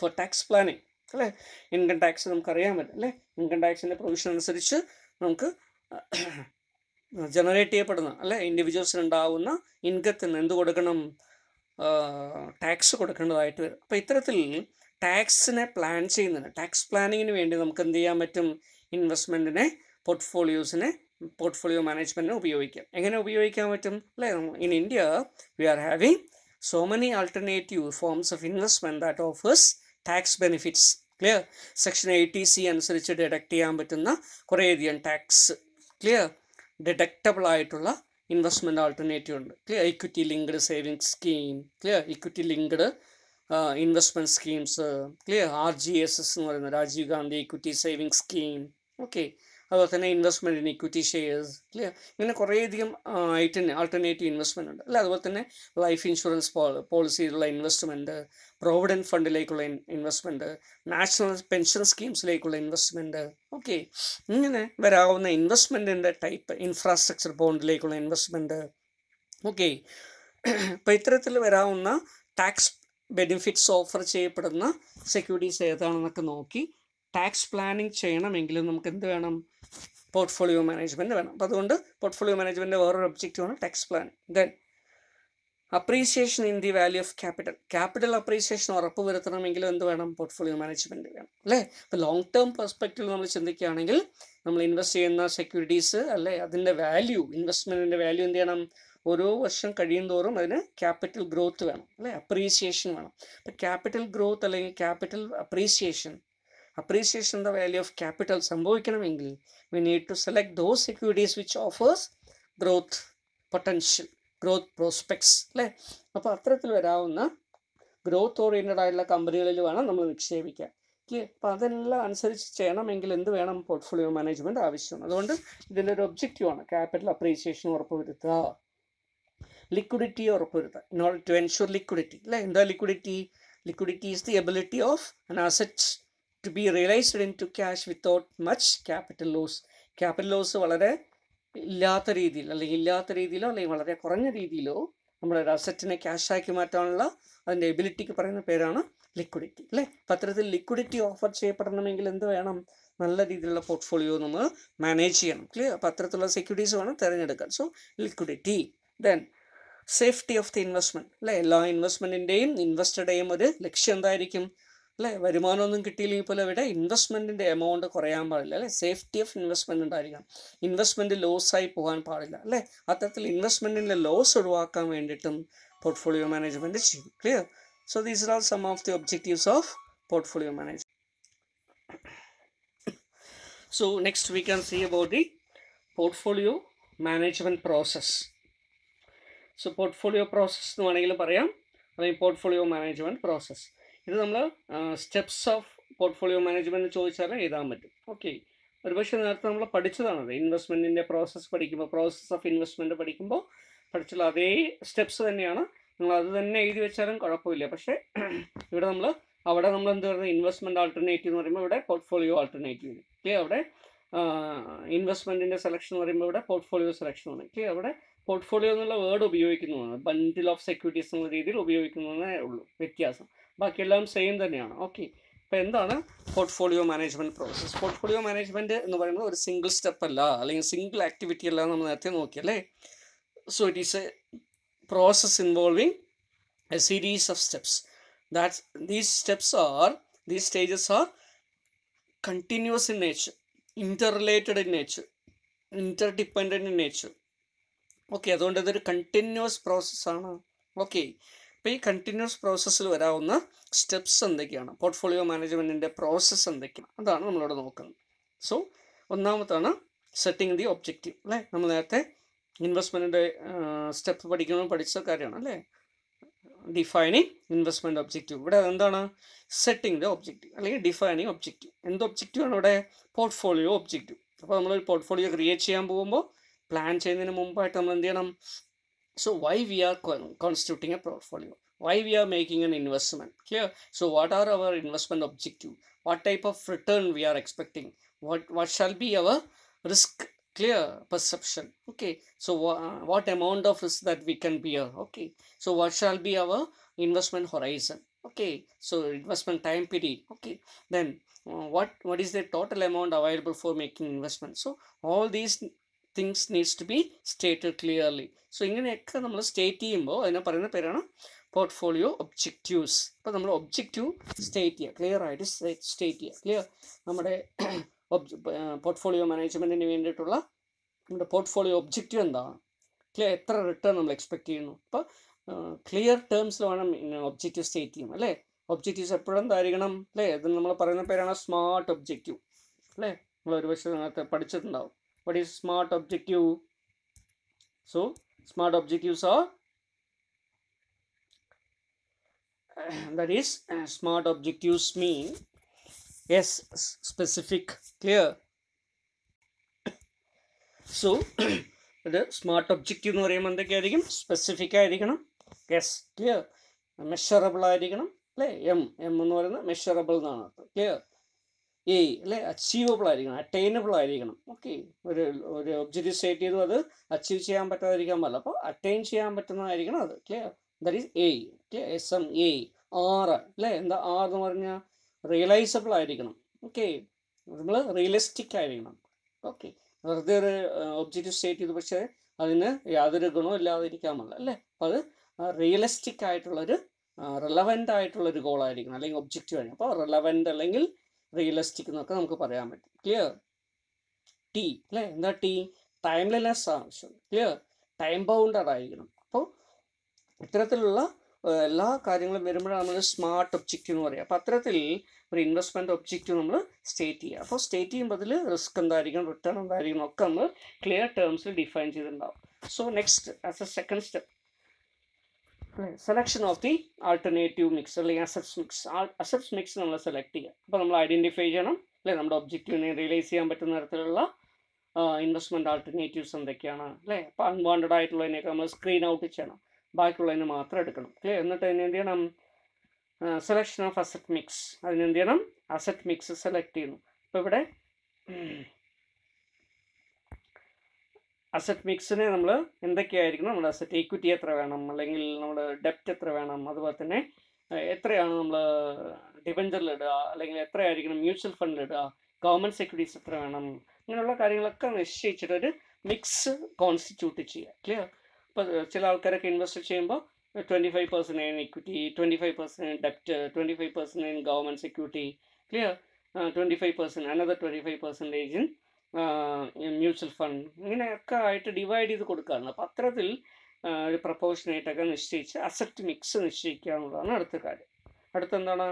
ഫോർ ടാക്സ് പ്ലാനിങ് അല്ലേ ഇൻകം ടാക്സ് നമുക്കറിയാൻ പറ്റും അല്ലേ ഇൻകം ടാക്സിൻ്റെ പ്രൊവിഷൻ അനുസരിച്ച് നമുക്ക് ജനറേറ്റ് ചെയ്യപ്പെടുന്ന അല്ലെ ഇൻഡിവിജ്വൽസിനുണ്ടാവുന്ന ഇൻകത്തിന് എന്ത് കൊടുക്കണം ടാക്സ് കൊടുക്കേണ്ടതായിട്ട് വരും അപ്പോൾ ഇത്തരത്തിൽ ടാക്സിനെ പ്ലാൻ ചെയ്യുന്നുണ്ട് ടാക്സ് പ്ലാനിങ്ങിന് വേണ്ടി നമുക്ക് എന്ത് ചെയ്യാൻ പറ്റും ഇൻവെസ്റ്റ്മെൻറ്റിനെ പോർട്ട്ഫോളിയോസിനെ പോർട്ട്ഫോളിയോ മാനേജ്മെൻറ്റിനെ ഉപയോഗിക്കാം എങ്ങനെ ഉപയോഗിക്കാൻ പറ്റും അല്ലേ in India we are having so many alternative forms of investment that offers tax benefits clear section eighty C അനുസരിച്ച് ഡിഡക്റ്റ് ചെയ്യാൻ പറ്റുന്ന കുറേയധികം ടാക്സ് ക്ലിയർ ഡിഡക്റ്റബിൾ ആയിട്ടുള്ള ഇൻവെസ്റ്റ്മെൻറ്റ് ആൾട്ടർനേറ്റീവ് ഉണ്ട് clear equity linked savings scheme clear equity linked investment schemes clear R G S S എന്ന് പറയുന്ന Rajiv Gandhi equity saving scheme okay അതുപോലെ തന്നെ investment in equity shares clear ഇങ്ങനെ കുറേയധികം ഐറ്റൻ ആൾട്ടർനേറ്റീവ് ഇൻവെസ്റ്റ്മെൻ്റ് ഉണ്ട് അല്ല അതുപോലെ തന്നെ ലൈഫ് ഇൻഷുറൻസ് പോളിസിയിലുള്ള ഇൻവെസ്റ്റ്മെൻറ്റ് പ്രോവിഡൻറ്റ് ഫണ്ടിലേക്കുള്ള ഇൻവെസ്റ്റ്മെൻറ്റ് നാഷണൽ പെൻഷൻ സ്കീംസിലേക്കുള്ള ഇൻവെസ്റ്റ്മെൻറ്റ് ഓക്കെ ഇങ്ങനെ വരാവുന്ന ഇൻവെസ്റ്റ്മെൻറ്റിൻ്റെ ടൈപ്പ് ഇൻഫ്രാസ്ട്രക്ചർ ബോണ്ടിലേക്കുള്ള ഇൻവെസ്റ്റ്മെൻറ്റ് ഓക്കെ അപ്പോൾ ഇത്തരത്തിൽ വരാവുന്ന ടാക്സ് ബെനിഫിറ്റ്സ് ഓഫർ ചെയ്യപ്പെടുന്ന സെക്യൂരിറ്റീസ് ഏതാണെന്നൊക്കെ നോക്കി ടാക്സ് പ്ലാനിങ് ചെയ്യണമെങ്കിൽ നമുക്ക് എന്ത് വേണം പോർട്ട്ഫോളിയോ മാനേജ്മെൻറ്റ് വേണം അപ്പോൾ അതുകൊണ്ട് പോർട്ട്ഫോളിയോ മാനേജ്മെൻറ്റ് വേറൊരു ഒബ്ജക്റ്റീവാണ് tax planning then appreciation in the value of capital capital appreciation ഉറപ്പ് വരുത്തണമെങ്കിൽ എന്ത് വേണം പോർട്ട്ഫോളിയോ മാനേജ്മെൻറ്റ് വേണം അല്ലേ അപ്പോൾ ലോങ് ടേം പെർസ്പെക്റ്റീവ് നമ്മൾ ചിന്തിക്കുകയാണെങ്കിൽ നമ്മൾ ഇൻവെസ്റ്റ് ചെയ്യുന്ന സെക്യൂരിറ്റീസ് അല്ലെ അതിൻ്റെ വാല്യൂ ഇൻവെസ്റ്റ്മെൻറ്റിൻ്റെ വാല്യൂ എന്ത് ചെയ്യണം ഓരോ വർഷം കഴിയുന്തോറും അതിന് ക്യാപിറ്റൽ ഗ്രോത്ത് വേണം അല്ലെ അപ്രീസിയേഷൻ വേണം അപ്പം ക്യാപിറ്റൽ ഗ്രോത്ത് അല്ലെങ്കിൽ capital appreciation appreciation the value of capital സംഭവിക്കണമെങ്കിൽ we need to select those securities which offers growth potential growth prospects അല്ലേ അപ്പോൾ അത്തരത്തിൽ വരാവുന്ന ഗ്രോത്ത് ഓറിയൻറ്റഡ് ആയിട്ടുള്ള കമ്പനികളിൽ വേണം നമ്മൾ നിക്ഷേപിക്കാൻ അപ്പോൾ അതെല്ലാം അനുസരിച്ച് ചെയ്യണമെങ്കിൽ എന്ത് വേണം പോർട്ട്ഫോളിയോ മാനേജ്മെൻറ്റ് ആവശ്യമാണ് അതുകൊണ്ട് ഇതിൻ്റെ ഒരു ഒബ്ജക്റ്റീവാണ് ക്യാപിറ്റൽ അപ്രീസിയേഷൻ ഉറപ്പുവരുത്തുക ലിക്വിഡിറ്റി ഉറപ്പുവരുത്താൻ in order to ensure liquidity അല്ലേ എന്താ liquidity liquidity is the ability of an assets to be realised into cash without much capital loss capital loss വളരെ ഇല്ലാത്ത രീതിയിൽ അല്ലെങ്കിൽ ഇല്ലാത്ത രീതിയിലോ അല്ലെങ്കിൽ വളരെ കുറഞ്ഞ രീതിയിലോ നമ്മുടെ ഒരു അസറ്റിനെ ക്യാഷാക്കി മാറ്റാനുള്ള അതിൻ്റെ എബിലിറ്റിക്ക് പറയുന്ന പേരാണ് ലിക്വിഡിറ്റി അല്ലേ പത്രത്തിൽ ലിക്വിഡിറ്റി ഓഫർ ചെയ്യപ്പെടണമെങ്കിൽ എന്ത് വേണം നല്ല രീതിയിലുള്ള പോർട്ട്ഫോളിയോ നമ്മൾ മാനേജ് ചെയ്യണം ക്ലിയർ അപ്പോൾ അത്തരത്തിലുള്ള സെക്യൂരിറ്റീസ് വേണം തിരഞ്ഞെടുക്കാൻ so liquidity then safety of the investment അല്ലെ എല്ലാ ഇൻവെസ്റ്റ്മെന്റിന്റെയും ഇൻവെസ്റ്റഡേയും ഒരു ലക്ഷ്യം എന്തായിരിക്കും അല്ലെ വരുമാനമൊന്നും കിട്ടിയില്ലെങ്കിൽ പോലും ഇവിടെ ഇൻവെസ്റ്റ്മെന്റിന്റെ എമൗണ്ട് കുറയാൻ പാടില്ല അല്ലെ സേഫ്റ്റി ഓഫ് ഇൻവെസ്റ്റ്മെന്റ് ഉണ്ടായിരിക്കണം ഇൻവെസ്റ്റ്മെന്റ് ലോസായി പോകാൻ പാടില്ല അല്ലെ അത്തരത്തിൽ ഇൻവെസ്റ്റ്മെന്റിന്റെ ലോസ് ഒഴിവാക്കാൻ വേണ്ടിയിട്ടും പോർട്ട്ഫോളിയോ മാനേജ്മെന്റ് ചെയ്യും clear so these are some of the objectives of portfolio manage so next we can see about the portfolio management process. So portfolio process എന്ന് വേണമെങ്കിൽ പറയാം അല്ലെങ്കിൽ പോർട്ട്ഫോളിയോ മാനേജ്മെൻറ്റ് പ്രോസസ്സ് ഇത് നമ്മൾ സ്റ്റെപ്സ് ഓഫ് പോർട്ട്ഫോളിയോ മാനേജ്മെൻറ്റ് ചോദിച്ചാൽ എഴുതാൻ പറ്റും okay ഒരുപക്ഷെ നേരത്തെ നമ്മൾ പഠിച്ചതാണത് ഇൻവെസ്റ്റ്മെൻറ്റിൻ്റെ പ്രോസസ്സ് പഠിക്കുമ്പോൾ പ്രോസസ്സ് ഓഫ് ഇൻവെസ്റ്റ്മെൻറ്റ് പഠിക്കുമ്പോൾ പഠിച്ചുള്ള അതേ സ്റ്റെപ്സ് തന്നെയാണ് നിങ്ങൾ അത് തന്നെ എഴുതി വെച്ചാലും കുഴപ്പമില്ല പക്ഷേ ഇവിടെ നമ്മൾ അവിടെ നമ്മൾ എന്ത് പറയുന്നത് ഇൻവെസ്റ്റ്മെൻറ്റ് ആൾട്ടർനേറ്റീവ് എന്ന് പറയുമ്പോൾ ഇവിടെ പോർട്ട്ഫോളിയോ ആൾട്ടർനേറ്റീവ് ക്ലിയർ അവിടെ ഇൻവെസ്റ്റ്മെൻറ്റിൻ്റെ സെലക്ഷൻ എന്ന് പറയുമ്പോൾ ഇവിടെ പോർട്ട്ഫോളിയോ സെലക്ഷൻ ആണ് ക്ലിയർ അവിടെ പോർട്ട്ഫോളിയോ എന്നുള്ള വേർഡ് ഉപയോഗിക്കുന്നതാണ് ബണ്ടിൽ ഓഫ് സെക്യൂരിറ്റീസ് എന്നുള്ള രീതിയിൽ ഉപയോഗിക്കുന്നതേ ഉള്ളൂ വ്യത്യാസം ബാക്കിയെല്ലാം സെയിം തന്നെയാണ് ഓക്കെ അപ്പോൾ എന്താണ് portfolio management process portfolio management എന്ന് പറയുന്നത് ഒരു സിംഗിൾ സ്റ്റെപ്പ് അല്ല അല്ലെങ്കിൽ സിംഗിൾ ആക്ടിവിറ്റി അല്ല നമ്മൾ നേരത്തെ നോക്കിയല്ലേ so it is a process involving a series of steps that's these steps are these stages are continuous in nature interrelated in nature inter interdependent in nature okay അതുകൊണ്ട് ഇതൊരു continuous പ്രോസസ്സാണ് okay അപ്പോൾ ഈ continuous പ്രോസസ്സിൽ വരാവുന്ന steps എന്തൊക്കെയാണ് portfolio മാനേജ്മെൻറ്റിൻ്റെ process എന്തൊക്കെയാണ് അതാണ് നമ്മളിവിടെ നോക്കുന്നത് സോ ഒന്നാമത്താണ് സെറ്റിംഗ് ദി ഒബ്ജക്റ്റീവ് അല്ലേ നമ്മൾ നേരത്തെ ഇൻവെസ്റ്റ്മെൻറ്റിൻ്റെ സ്റ്റെപ്പ് പഠിക്കുമ്പോൾ പഠിച്ച കാര്യമാണ് അല്ലേ ഡിഫൈനിങ് ഇൻവെസ്റ്റ്മെൻറ്റ് ഒബ്ജക്റ്റീവ് ഇവിടെ എന്താണ് സെറ്റിംഗ് ദ ഒബ്ജക്റ്റീവ് അല്ലെങ്കിൽ ഡിഫൈനിങ് ഒബ്ജക്റ്റീവ് എന്ത് ഒബ്ജക്റ്റീവാണ് ഇവിടെ പോർട്ട്ഫോളിയോ ഒബ്ജക്റ്റീവ് അപ്പോൾ നമ്മളൊരു പോർട്ട്ഫോളിയോ ക്രിയേറ്റ് ചെയ്യാൻ പോകുമ്പോൾ പ്ലാൻ ചെയ്യുന്നതിന് മുമ്പായിട്ട് നമ്മൾ എന്ത് ചെയ്യണം so why we are constituting a portfolio why we are making an investment Here, so what are our investment objective what type of return we are expecting what what shall be our risk clear perception okay so uh, what amount of risk that we can bear okay so what shall be our investment horizon okay so investment time period okay then uh, what what is the total amount available for making investment so all these things needs to be stated clearly so ഇങ്ങനെയൊക്കെ നമ്മൾ state ചെയ്യുമ്പോൾ അതിനെ പറയുന്ന പേരാണ് portfolio objectives അപ്പോൾ നമ്മൾ objective state ചെയ്യുക clear ആയിട്ട് സ്റ്റേറ്റ് ചെയ്യുക ക്ലിയർ നമ്മുടെ പോർട്ട്ഫോളിയോ [CLEARS THROAT] മാനേജ്മെൻറ്റിന് വേണ്ടിയിട്ടുള്ള നമ്മുടെ പോർട്ട്ഫോളിയോ ഒബ്ജക്റ്റീവ് എന്താണ് ക്ലിയർ എത്ര റിട്ടേൺ നമ്മൾ എക്സ്പെക്ട് ചെയ്യുന്നു അപ്പോൾ ക്ലിയർ ടേംസിൽ വേണം ഒബ്ജക്റ്റീവ് സ്റ്റേറ്റ് ചെയ്യും അല്ലേ ഒബ്ജക്റ്റീവ്സ് എപ്പോഴും എന്തായിരിക്കണം അല്ലേ അത് നമ്മൾ പറയുന്ന പേരാണ് സ്മാർട്ട് ഒബ്ജക്റ്റീവ് അല്ലേ നമ്മൾ ഒരു പക്ഷേ നേരത്തെ പഠിച്ചിട്ടുണ്ടാവും what is smart objective so smart objectives are uh, [CLEARS THROAT] that is uh, [CLEARS THROAT] smart objectives mean yes specific clear so [CLEARS THROAT] ഇത് സ്മാർട്ട് ഒബ്ജക്റ്റീവ് എന്ന് പറയുമ്പോൾ എന്തൊക്കെയായിരിക്കും സ്പെസിഫിക് ആയിരിക്കണം യെസ് ക്ലിയർ മെഷറബിൾ ആയിരിക്കണം അല്ലേ എം എം എന്ന് പറയുന്നത് മെഷറബിൾ എന്നാണ് ക്ലിയർ ഈ അല്ലെ അച്ചീവബിൾ ആയിരിക്കണം അറ്റൈനബിൾ ആയിരിക്കണം ഓക്കെ ഒരു ഒരു ഒബ്ജക്റ്റീവ് സെറ്റ് ചെയ്തു അത് അച്ചീവ് ചെയ്യാൻ പറ്റാതിരിക്കാൻ പാടില്ല അപ്പോൾ അറ്റൈൻ ചെയ്യാൻ പറ്റുന്നതായിരിക്കണം അത് clear that is a clear S M A R അല്ലേ എന്താ ആർ എന്ന് പറഞ്ഞാൽ റിയലൈസബിൾ ആയിരിക്കണം ഓക്കെ നമ്മൾ റിയലിസ്റ്റിക് ആയിരിക്കണം ഓക്കെ വെറുതെ ഒരു ഒബ്ജക്റ്റീവ് സ്റ്റേറ്റ് ചെയ്തു പക്ഷേ അതിന് യാതൊരു ഗുണവും ഇല്ലാതിരിക്കാമല്ല അല്ലേ അപ്പോൾ അത് റിയലിസ്റ്റിക് ആയിട്ടുള്ളൊരു റിലവൻ്റ് ആയിട്ടുള്ളൊരു ഗോളായിരിക്കണം അല്ലെങ്കിൽ ഒബ്ജക്റ്റീവ് ആയിരിക്കും അപ്പോൾ റിലവൻ്റ് അല്ലെങ്കിൽ റിയലിസ്റ്റിക് എന്നൊക്കെ നമുക്ക് പറയാൻ പറ്റും ക്ലിയർ ടി അല്ലേ എന്താ ടി ടൈംലിനെസ് ആവശ്യം ക്ലിയർ ടൈം ബൗണ്ടഡ് ആയിരിക്കണം അപ്പോൾ ഇത്തരത്തിലുള്ള എല്ലാ കാര്യങ്ങളും വരുമ്പോഴാണ് നമ്മൾ സ്മാർട്ട് ഒബ്ജക്റ്റ് എന്ന് പറയുക അപ്പോൾ അത്തരത്തിൽ ഒരു ഇൻവെസ്റ്റ്മെൻറ്റ് ഒബ്ജക്റ്റ് നമ്മൾ സ്റ്റേറ്റ് ചെയ്യുക അപ്പോൾ സ്റ്റേറ്റ് ചെയ്യുമ്പോൾ അതിൽ റിസ്ക് എന്തായിരിക്കും റിട്ടേൺ എന്തായിരിക്കും ഒക്കെ നമ്മൾ ക്ലിയർ ടേംസിൽ ഡിഫൈൻ ചെയ്തിട്ടുണ്ടാവും so next as a second step selection of the alternative mix അല്ലെങ്കിൽ അസറ്റ്സ് മിക്സ് അസറ്റ്സ് മിക്സ് നമ്മൾ സെലക്ട് ചെയ്യുക അപ്പോൾ നമ്മൾ ഐഡൻറ്റിഫൈ ചെയ്യണം അല്ലെ നമ്മുടെ ഒബ്ജക്റ്റീവിനെ റിയലൈസ് ചെയ്യാൻ പറ്റുന്ന തരത്തിലുള്ള ഇൻവെസ്റ്റ്മെൻറ്റ് ആൾട്ടർനേറ്റീവ്സ് എന്തൊക്കെയാണ് അല്ലേ അപ്പോൾ അൺവാണ്ടഡ് ആയിട്ടുള്ളതിനെയൊക്കെ നമ്മൾ സ്ക്രീൻ ഔട്ട് ചെയ്യണം ബാക്കിയുള്ളതിന് മാത്രം എടുക്കണം അല്ലേ എന്നിട്ട് അതിനെന്ത് ചെയ്യണം സെലക്ഷൻ ഓഫ് അസെറ്റ് മിക്സ് അതിനെന്ത് ചെയ്യണം അസെറ്റ് മിക്സ് സെലക്ട് ചെയ്യുന്നു അപ്പോൾ ഇവിടെ അസറ്റ് മിക്സിനെ നമ്മൾ എന്തൊക്കെയായിരിക്കണം നമ്മുടെ അസറ്റ് ഇക്വിറ്റി എത്ര വേണം അല്ലെങ്കിൽ നമ്മുടെ ഡെപ്റ്റ് എത്ര വേണം അതുപോലെ തന്നെ എത്രയാണ് നമ്മൾ ഡിബഞ്ചറിൽ ഇടുക അല്ലെങ്കിൽ എത്രയായിരിക്കണം മ്യൂച്വൽ ഫണ്ടിൽ ഇടുക ഗവൺമെൻറ് സെക്യൂരിറ്റീസ് എത്ര വേണം അങ്ങനെയുള്ള കാര്യങ്ങളൊക്കെ നിശ്ചയിച്ചിട്ട് ഒരു മിക്സ് കോൺസ്റ്റിറ്റ്യൂട്ട് ചെയ്യുക ക്ലിയർ ഇപ്പോൾ ചില ആൾക്കാരൊക്കെ ഇൻവെസ്റ്റ് ചെയ്യുമ്പോൾ twenty five percent in equity twenty five percent in ഡെപ്റ്റ് twenty five percent in government security clear twenty five percent another twenty five percentage in mutual fund ഇങ്ങനെയൊക്കെ ആയിട്ട് ഡിവൈഡ് ചെയ്ത് കൊടുക്കാറുണ്ട് അപ്പോൾ അത്തരത്തിൽ ഒരു പ്രപ്പോഷനായിട്ടൊക്കെ നിശ്ചയിച്ച് അസറ്റ് മിക്സ് നിശ്ചയിക്കുക എന്നുള്ളതാണ് അടുത്ത കാര്യം അടുത്തെന്താണ്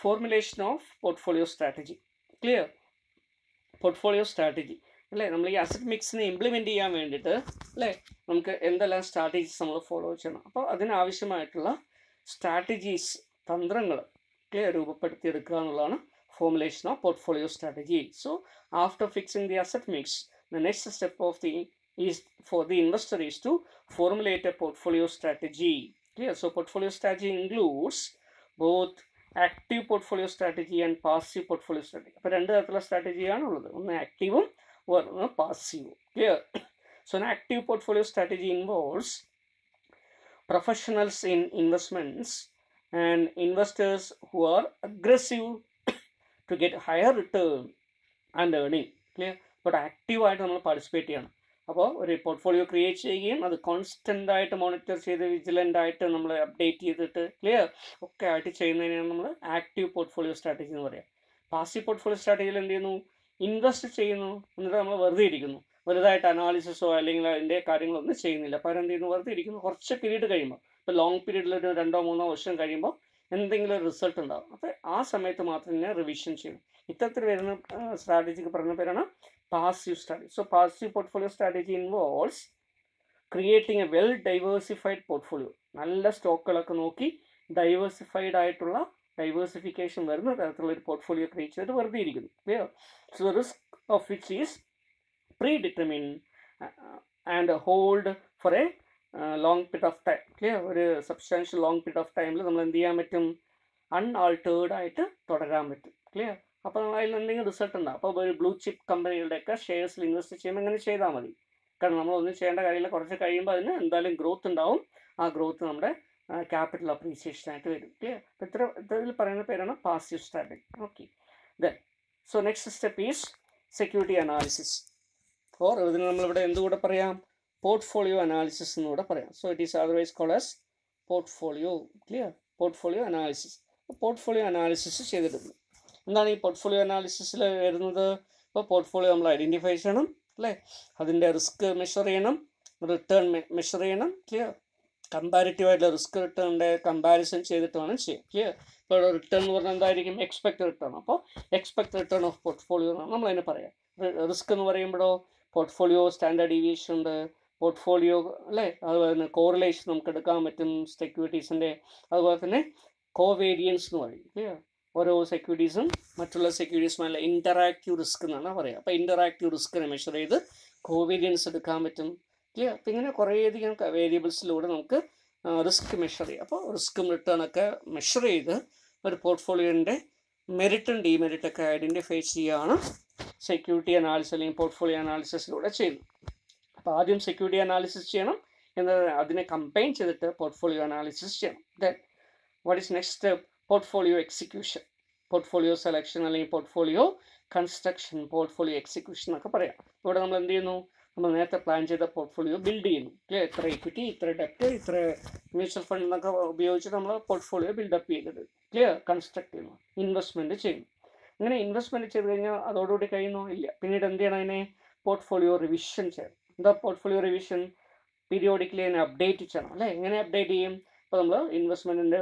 formulation of portfolio strategy clear portfolio strategy അല്ലേ നമ്മൾ ഈ അസറ്റ് മിക്സിനെ ഇംപ്ലിമെൻ്റ് ചെയ്യാൻ വേണ്ടിയിട്ട് അല്ലേ നമുക്ക് എന്തെല്ലാം സ്ട്രാറ്റജീസ് നമ്മൾ ഫോളോ ചെയ്യണം അപ്പോൾ അതിനാവശ്യമായിട്ടുള്ള സ്ട്രാറ്റജീസ് തന്ത്രങ്ങൾ ക്ലിയർ രൂപപ്പെടുത്തിയെടുക്കുക എന്നുള്ളതാണ് formulation of portfolio strategy. So after fixing the asset mix, the next step of the is for the investor is to formulate a portfolio strategy. Here, So portfolio strategy includes both active portfolio strategy and passive portfolio strategy. But under the strategy I active or passive. Here, [COUGHS] So an active portfolio strategy involves professionals in investments and investors who are aggressive to get higher return and earning clear but ആക്റ്റീവായിട്ട് നമ്മൾ participate ചെയ്യണം അപ്പോൾ ഒരു portfolio create ചെയ്യുകയും അത് constant ആയിട്ട് monitor ചെയ്ത് vigilant ആയിട്ട് നമ്മൾ അപ്ഡേറ്റ് ചെയ്തിട്ട് ക്ലിയർ ഒക്കെ ആയിട്ട് ചെയ്യുന്നതിനാണ് നമ്മൾ ആക്റ്റീവ് പോർട്ട്ഫോളിയോ സ്ട്രാറ്റജി എന്ന് പറയുക പാസീവ് പോർട്ട്ഫോളിയോ സ്ട്രാറ്റജിയിൽ എന്ത് ചെയ്യുന്നു ഇൻവെസ്റ്റ് ചെയ്യുന്നു എന്നിട്ട് നമ്മൾ വെറുതെ ഇരിക്കുന്നു വലുതായിട്ട് അനാലിസിസോ അല്ലെങ്കിൽ അതിൻ്റെ കാര്യങ്ങളൊന്നും ചെയ്യുന്നില്ല അപ്പോൾ അവരെന്ത് ചെയ്യുന്നു വെറുതെ ഇരിക്കുന്നു കുറച്ച് പീരീഡ് കഴിയുമ്പോൾ ഇപ്പോൾ ലോങ് പീരീഡിൽ ഒരു രണ്ടോ മൂന്നോ വർഷം കഴിയുമ്പോൾ എന്തെങ്കിലും ഒരു റിസൾട്ട് ഉണ്ടാകും അപ്പോൾ ആ സമയത്ത് മാത്രം ഞാൻ റിവിഷൻ ചെയ്യണം ഇത്തരത്തിൽ വരുന്ന സ്ട്രാറ്റജിക്ക് പറഞ്ഞ പേരാണ് passive strategy so passive portfolio strategy involves creating a well diversified portfolio നല്ല സ്റ്റോക്കുകളൊക്കെ നോക്കി ഡൈവേഴ്സിഫൈഡ് ആയിട്ടുള്ള ഡൈവേഴ്സിഫിക്കേഷൻ വരുന്ന തരത്തിലുള്ള ഒരു പോർട്ട്ഫോളിയോ ക്രിയേറ്റ് ചെയ്ത് വെറുതെ ഇരിക്കുന്നു so risk of which is predetermine and hold for a long period of time clear ഒരു സബ്സ്റ്റാൻഷ്യൽ ലോങ് പീരീഡ് ഓഫ് ടൈമിൽ നമ്മൾ എന്ത് ചെയ്യാൻ പറ്റും അൺആൾട്ടേർഡ് ആയിട്ട് തുടരാൻ പറ്റും ക്ലിയർ അപ്പോൾ നമ്മൾ അതിൽ എന്തെങ്കിലും റിസൾട്ട് ഉണ്ടാവും അപ്പോൾ ഒരു ബ്ലൂ ചിപ്പ് കമ്പനികളുടെയൊക്കെ ഷെയർസിൽ ഇൻവെസ്റ്റ് ചെയ്യുമ്പോൾ ഇങ്ങനെ ചെയ്താൽ മതി കാരണം നമ്മൾ ഒന്നും ചെയ്യേണ്ട കാര്യമില്ല കുറച്ച് കഴിയുമ്പോൾ അതിന് എന്തായാലും ഗ്രോത്ത് ഉണ്ടാവും ആ ഗ്രോത്ത് നമ്മുടെ ക്യാപിറ്റൽ അപ്രീസിയേഷൻ ആയിട്ട് വരും ക്ലിയർ അപ്പോൾ ഇത്ര ഇതിൽ പറയുന്ന പേരാണ് passive strategy okay then so next step is security analysis or ഇതിന് നമ്മളിവിടെ എന്തുകൂടെ പറയാം പോർട്ട്ഫോളിയോ അനാലിസിസ് എന്നുകൂടെ പറയാം so it is otherwise called as portfolio clear portfolio analysis portfolio analysis ചെയ്തിട്ടുണ്ട് എന്താണ് ഈ പോർട്ട്ഫോളിയോ അനാലിസിസിൽ വരുന്നത് ഇപ്പോൾ പോർട്ട്ഫോളിയോ നമ്മൾ ഐഡൻറ്റിഫൈ ചെയ്യണം അല്ലേ അതിൻ്റെ റിസ്ക് മെഷർ ചെയ്യണം റിട്ടേൺ മെഷർ ചെയ്യണം ക്ലിയർ കമ്പാരിറ്റീവായിട്ടുള്ള റിസ്ക് റിട്ടേണിൻ്റെ കമ്പാരിസൺ ചെയ്തിട്ട് വേണം ചെയ്യാം ക്ലിയർ ഇപ്പോൾ റിട്ടേൺ എന്ന് പറഞ്ഞാൽ എന്തായിരിക്കും എക്സ്പെക്ട് റിട്ടേൺ അപ്പോൾ എക്സ്പെക്ട് റിട്ടേൺ ഓഫ് പോർട്ട്ഫോളിയോ എന്നാണ് നമ്മളതിനെ പറയാം റിസ്ക് എന്ന് പറയുമ്പോഴോ പോർട്ട്ഫോളിയോ സ്റ്റാൻഡേർഡ് ഡീവിയേഷൻ ഉണ്ട് പോർട്ട്ഫോളിയോ അല്ലേ അതുപോലെ തന്നെ കോറിലേഷൻ നമുക്ക് എടുക്കാൻ പറ്റും സെക്യൂരിറ്റീസിൻ്റെ അതുപോലെ തന്നെ കോവേരിയൻസ് എന്ന് പറയും ക്ലിയർ ഓരോ സെക്യൂരിറ്റീസും മറ്റുള്ള സെക്യൂരിറ്റീസുമല്ല ഇൻ്ററാക്റ്റീവ് റിസ്ക് എന്നാണ് പറയുക അപ്പോൾ ഇൻ്ററാക്റ്റീവ് റിസ്ക്കിനെ മെഷർ ചെയ്ത് കോവേരിയൻസ് എടുക്കാൻ പറ്റും ക്ലിയർ അപ്പം ഇങ്ങനെ കുറേയധികം വേരിയബിൾസിലൂടെ നമുക്ക് റിസ്ക് മെഷർ ചെയ്യാം അപ്പോൾ റിസ്ക്കും റിട്ടേണൊക്കെ മെഷർ ചെയ്ത് ഒരു പോർട്ട്ഫോളിയോൻ്റെ മെറിറ്റും ഡിമെറിറ്റൊക്കെ ഐഡൻറ്റിഫൈ ചെയ്യുകയാണ് സെക്യൂരിറ്റി അനാലിസിസ് അല്ലെങ്കിൽ പോർട്ട്ഫോളിയോ അനാലിസിസിലൂടെ ചെയ്യുന്നത് അപ്പോൾ ആദ്യം സെക്യൂരിറ്റി അനാലിസിസ് ചെയ്യണം എന്നത് അതിനെ കമ്പൈൻ ചെയ്തിട്ട് പോർട്ട്ഫോളിയോ അനാലിസിസ് ചെയ്യണം then what is next step portfolio execution portfolio selection അല്ലെങ്കിൽ പോർട്ട്ഫോളിയോ കൺസ്ട്രക്ഷൻ പോർട്ട്ഫോളിയോ എക്സിക്യൂഷൻ എന്നൊക്കെ പറയാം ഇവിടെ നമ്മൾ എന്ത് ചെയ്യുന്നു നമ്മൾ നേരത്തെ പ്ലാൻ ചെയ്ത പോർട്ട്ഫോളിയോ ബിൽഡ് ചെയ്യുന്നു എത്ര ഇക്വിറ്റി ഇത്ര ഡെപ്റ്റ് ഇത്ര മ്യൂച്വൽ ഫണ്ട് എന്നൊക്കെ ഉപയോഗിച്ച് നമ്മൾ പോർട്ട്ഫോളിയോ ബിൽഡപ്പ് ചെയ്തത് ക്ലിയർ കൺസ്ട്രക്ട് ചെയ്യുന്നു ഇൻവെസ്റ്റ്മെൻറ്റ് ചെയ്യുന്നു അങ്ങനെ ഇൻവെസ്റ്റ്മെൻറ്റ് ചെയ്ത് കഴിഞ്ഞാൽ അതോടുകൂടി കഴിയുന്നു ഇല്ല പിന്നീട് എന്ത് ചെയ്യണം അതിനെ പോർട്ട്ഫോളിയോ റിവിഷൻ ചെയ്യണം ദ പോർട്ട്ഫോളിയോ റിവിഷൻ പീരിയോഡിക്കലി അതിനെ അപ്ഡേറ്റ് ചെയ്യണം അല്ലേ എങ്ങനെ അപ്ഡേറ്റ് ചെയ്യും ഇപ്പോൾ നമ്മൾ ഇൻവെസ്റ്റ്മെൻറ്റിൻ്റെ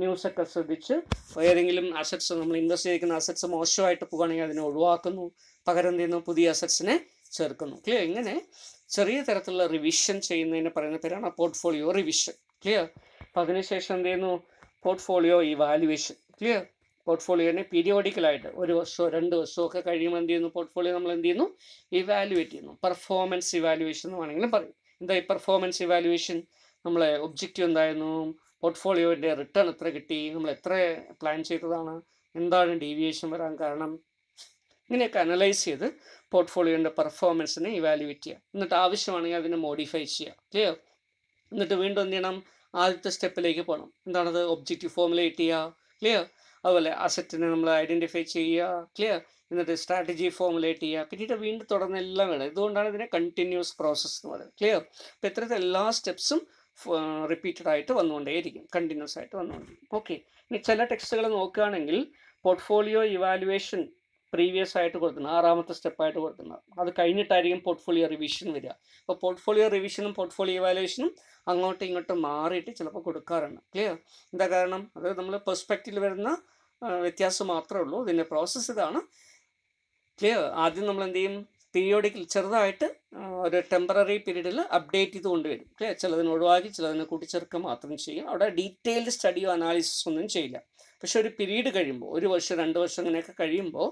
ന്യൂസൊക്കെ ശ്രദ്ധിച്ച് ഏതെങ്കിലും അസറ്റ്സ് നമ്മൾ ഇൻവെസ്റ്റ് ചെയ്തിരിക്കുന്ന അസറ്റ്സ് മോശമായിട്ട് പോകുകയാണെങ്കിൽ അതിനെ ഒഴിവാക്കുന്നു പകരം ചെയ്യുന്നു പുതിയ അസറ്റ്സിനെ ചേർക്കുന്നു ക്ലിയർ ഇങ്ങനെ ചെറിയ തരത്തിലുള്ള റിവിഷൻ ചെയ്യുന്നതിന് പറയുന്ന പേരാണ് പോർട്ട്ഫോളിയോ റിവിഷൻ ക്ലിയർ അപ്പോൾ അതിനുശേഷം എന്ത് ചെയ്യുന്നു പോർട്ട്ഫോളിയോ ഇവാലുവേഷൻ ക്ലിയർ പോർട്ട്ഫോളിയോനെ പീരിയോഡിക്കലായിട്ട് ഒരു വർഷമോ രണ്ട് വർഷമോ ഒക്കെ കഴിയുമ്പോൾ എന്ത് ചെയ്യുന്നു പോർട്ട്ഫോളിയോ നമ്മൾ എന്ത് ചെയ്യുന്നു ഇവാലുവേറ്റ് ചെയ്യുന്നു പെർഫോമൻസ് ഇവാലുവേഷൻ എന്ന് വേണമെങ്കിലും പറയും എന്താ ഈ പെർഫോമൻസ് ഇവാലുവേഷൻ നമ്മളെ ഒബ്ജക്റ്റീവ് എന്തായിരുന്നു പോർട്ട്ഫോളിയോൻ്റെ റിട്ടേൺ എത്ര കിട്ടി നമ്മൾ എത്ര പ്ലാൻ ചെയ്തതാണ് എന്താണ് ഡീവിയേഷൻ വരാൻ കാരണം ഇങ്ങനെയൊക്കെ അനലൈസ് ചെയ്ത് പോർട്ട്ഫോളിയോൻ്റെ പെർഫോമൻസിനെ ഇവാലുവേറ്റ് ചെയ്യുക എന്നിട്ട് ആവശ്യമാണെങ്കിൽ അതിനെ മോഡിഫൈ ചെയ്യുക ക്ലിയർ എന്നിട്ട് വീണ്ടും എന്ത് ചെയ്യണം ആദ്യത്തെ സ്റ്റെപ്പിലേക്ക് പോകണം എന്താണത് ഒബ്ജക്റ്റീവ് ഫോർമുലേറ്റ് ചെയ്യുക ക്ലിയർ അതുപോലെ അസറ്റിനെ നമ്മൾ ഐഡൻറ്റിഫൈ ചെയ്യുക ക്ലിയർ എന്നിട്ട് സ്ട്രാറ്റജി ഫോമുലേറ്റ് ചെയ്യുക പിന്നീട് വീണ്ടും തുടർന്ന് എല്ലാം വേണം ഇതുകൊണ്ടാണ് ഇതിനെ കണ്ടിന്യൂസ് പ്രോസസ്സ് എന്ന് പറയുന്നത് ക്ലിയർ അപ്പോൾ ഇത്തരത്തിൽ എല്ലാ സ്റ്റെപ്സും റിപ്പീറ്റഡ് ആയിട്ട് വന്നുകൊണ്ടേയിരിക്കും കണ്ടിന്യൂസ് ആയിട്ട് വന്നുകൊണ്ടിരിക്കും ഓക്കെ ഇനി ചില ടെക്സ്റ്റുകൾ നോക്കുകയാണെങ്കിൽ പോർട്ട്ഫോളിയോ ഇവാലുവേഷൻ പ്രീവിയസ് ആയിട്ട് കൊടുക്കുന്നത് ആറാമത്തെ സ്റ്റെപ്പായിട്ട് കൊടുക്കുന്നത് അത് കഴിഞ്ഞിട്ടായിരിക്കും പോർട്ട്ഫോളിയോ റിവിഷൻ വരിക അപ്പോൾ പോർട്ട്ഫോളിയോ റിവിഷനും പോർട്ട്ഫോളിയോ ഇവാലുവേഷനും അങ്ങോട്ടും ഇങ്ങോട്ടും മാറിയിട്ട് ചിലപ്പോൾ കൊടുക്കാറുണ്ട് ക്ലിയർ എന്താ കാരണം അത് നമ്മൾ പെർസ്പെക്റ്റീവിൽ വരുന്ന വ്യത്യാസം മാത്രമേ ഉള്ളൂ ഇതിൻ്റെ പ്രോസസ്സ് ഇതാണ് ക്ലിയർ ആദ്യം നമ്മൾ എന്ത് ചെയ്യും പീരിയോഡിക്കൽ ചെറുതായിട്ട് ഒരു ടെമ്പററി പീരീഡിൽ അപ്ഡേറ്റ് ചെയ്ത് കൊണ്ടുവരും ക്ലിയർ ചിലതിനെ ഒഴിവാക്കി ചിലതിനെ കൂട്ടിച്ചേർക്കുക മാത്രം ചെയ്യും അവിടെ ഡീറ്റെയിൽഡ് സ്റ്റഡിയോ അനാലിസിസ് ഒന്നും ചെയ്യില്ല പക്ഷെ ഒരു പീരീഡ് കഴിയുമ്പോൾ ഒരു വർഷം രണ്ട് വർഷം അങ്ങനെയൊക്കെ കഴിയുമ്പോൾ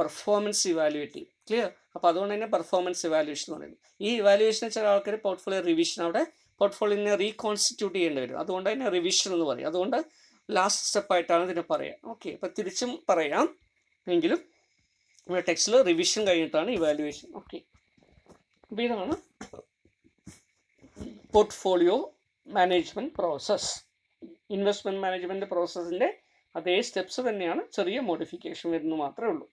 പെർഫോമൻസ് ഇവാലുവേറ്റ് ചെയ്യും ക്ലിയർ അപ്പോൾ അതുകൊണ്ട് തന്നെ പെർഫോമൻസ് ഇവാലുവേഷൻ എന്ന് പറയുന്നത് ഈ ഇവാലുവേഷൻ ചില ആൾക്കാർ പോർട്ട്ഫോളിയോ റിവിഷൻ അവിടെ പോർട്ട്ഫോളിയോനെ റീകോൺസ്റ്റിറ്റ്യൂട്ട് ചെയ്യേണ്ടി വരും അതുകൊണ്ട് തന്നെ റിവിഷൻ എന്ന് പറയും അതുകൊണ്ട് ലാസ്റ്റ് സ്റ്റെപ്പായിട്ടാണ് ഇതിനെ പറയുക ഓക്കെ അപ്പോൾ തിരിച്ചും പറയാം എങ്കിലും ഇവിടെ ടെക്സ്റ്റിൽ റിവിഷൻ കഴിഞ്ഞിട്ടാണ് ഇവാലുവേഷൻ ഓക്കെ അപ്പോൾ ഇതാണ് portfolio management process investment management പ്രോസസ്സിൻ്റെ അതേ സ്റ്റെപ്സ് തന്നെയാണ് ചെറിയ മോഡിഫിക്കേഷൻ വരുന്നത് മാത്രമേ ഉള്ളൂ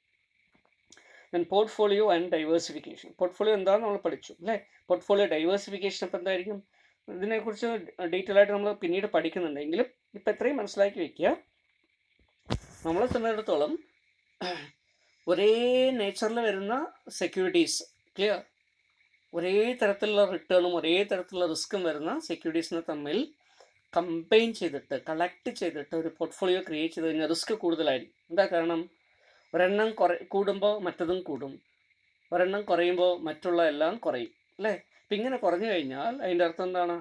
then portfolio and diversification portfolio എന്താണെന്ന് നമ്മൾ പഠിച്ചു അല്ലേ പോർട്ട്ഫോളിയോ ഡൈവേഴ്സിഫിക്കേഷൻ അപ്പം എന്തായിരിക്കും ഇതിനെക്കുറിച്ച് ഡീറ്റെയിൽ ആയിട്ട് നമ്മൾ പിന്നീട് പഠിക്കുന്നുണ്ടെങ്കിലും ഇപ്പം എത്രയും മനസ്സിലാക്കി വയ്ക്കുക നമ്മളെ സംബന്ധിച്ചിടത്തോളം ഒരേ നേച്ചറിൽ വരുന്ന സെക്യൂരിറ്റീസ് ക്ലിയർ ഒരേ തരത്തിലുള്ള റിട്ടേണും ഒരേ തരത്തിലുള്ള റിസ്ക്കും വരുന്ന സെക്യൂരിറ്റീസിനെ തമ്മിൽ കമ്പൈൻ ചെയ്തിട്ട് കളക്ട് ചെയ്തിട്ട് ഒരു പോർട്ട്ഫോളിയോ ക്രിയേറ്റ് ചെയ്ത് കഴിഞ്ഞാൽ റിസ്ക് കൂടുതലായിരിക്കും എന്താ കാരണം ഒരെണ്ണം കുറ കൂടുമ്പോൾ മറ്റതും കൂടും ഒരെണ്ണം കുറയുമ്പോൾ മറ്റുള്ള എല്ലാം കുറയും അല്ലേ അപ്പം ഇങ്ങനെ കുറഞ്ഞു കഴിഞ്ഞാൽ അതിൻ്റെ അർത്ഥം എന്താണ്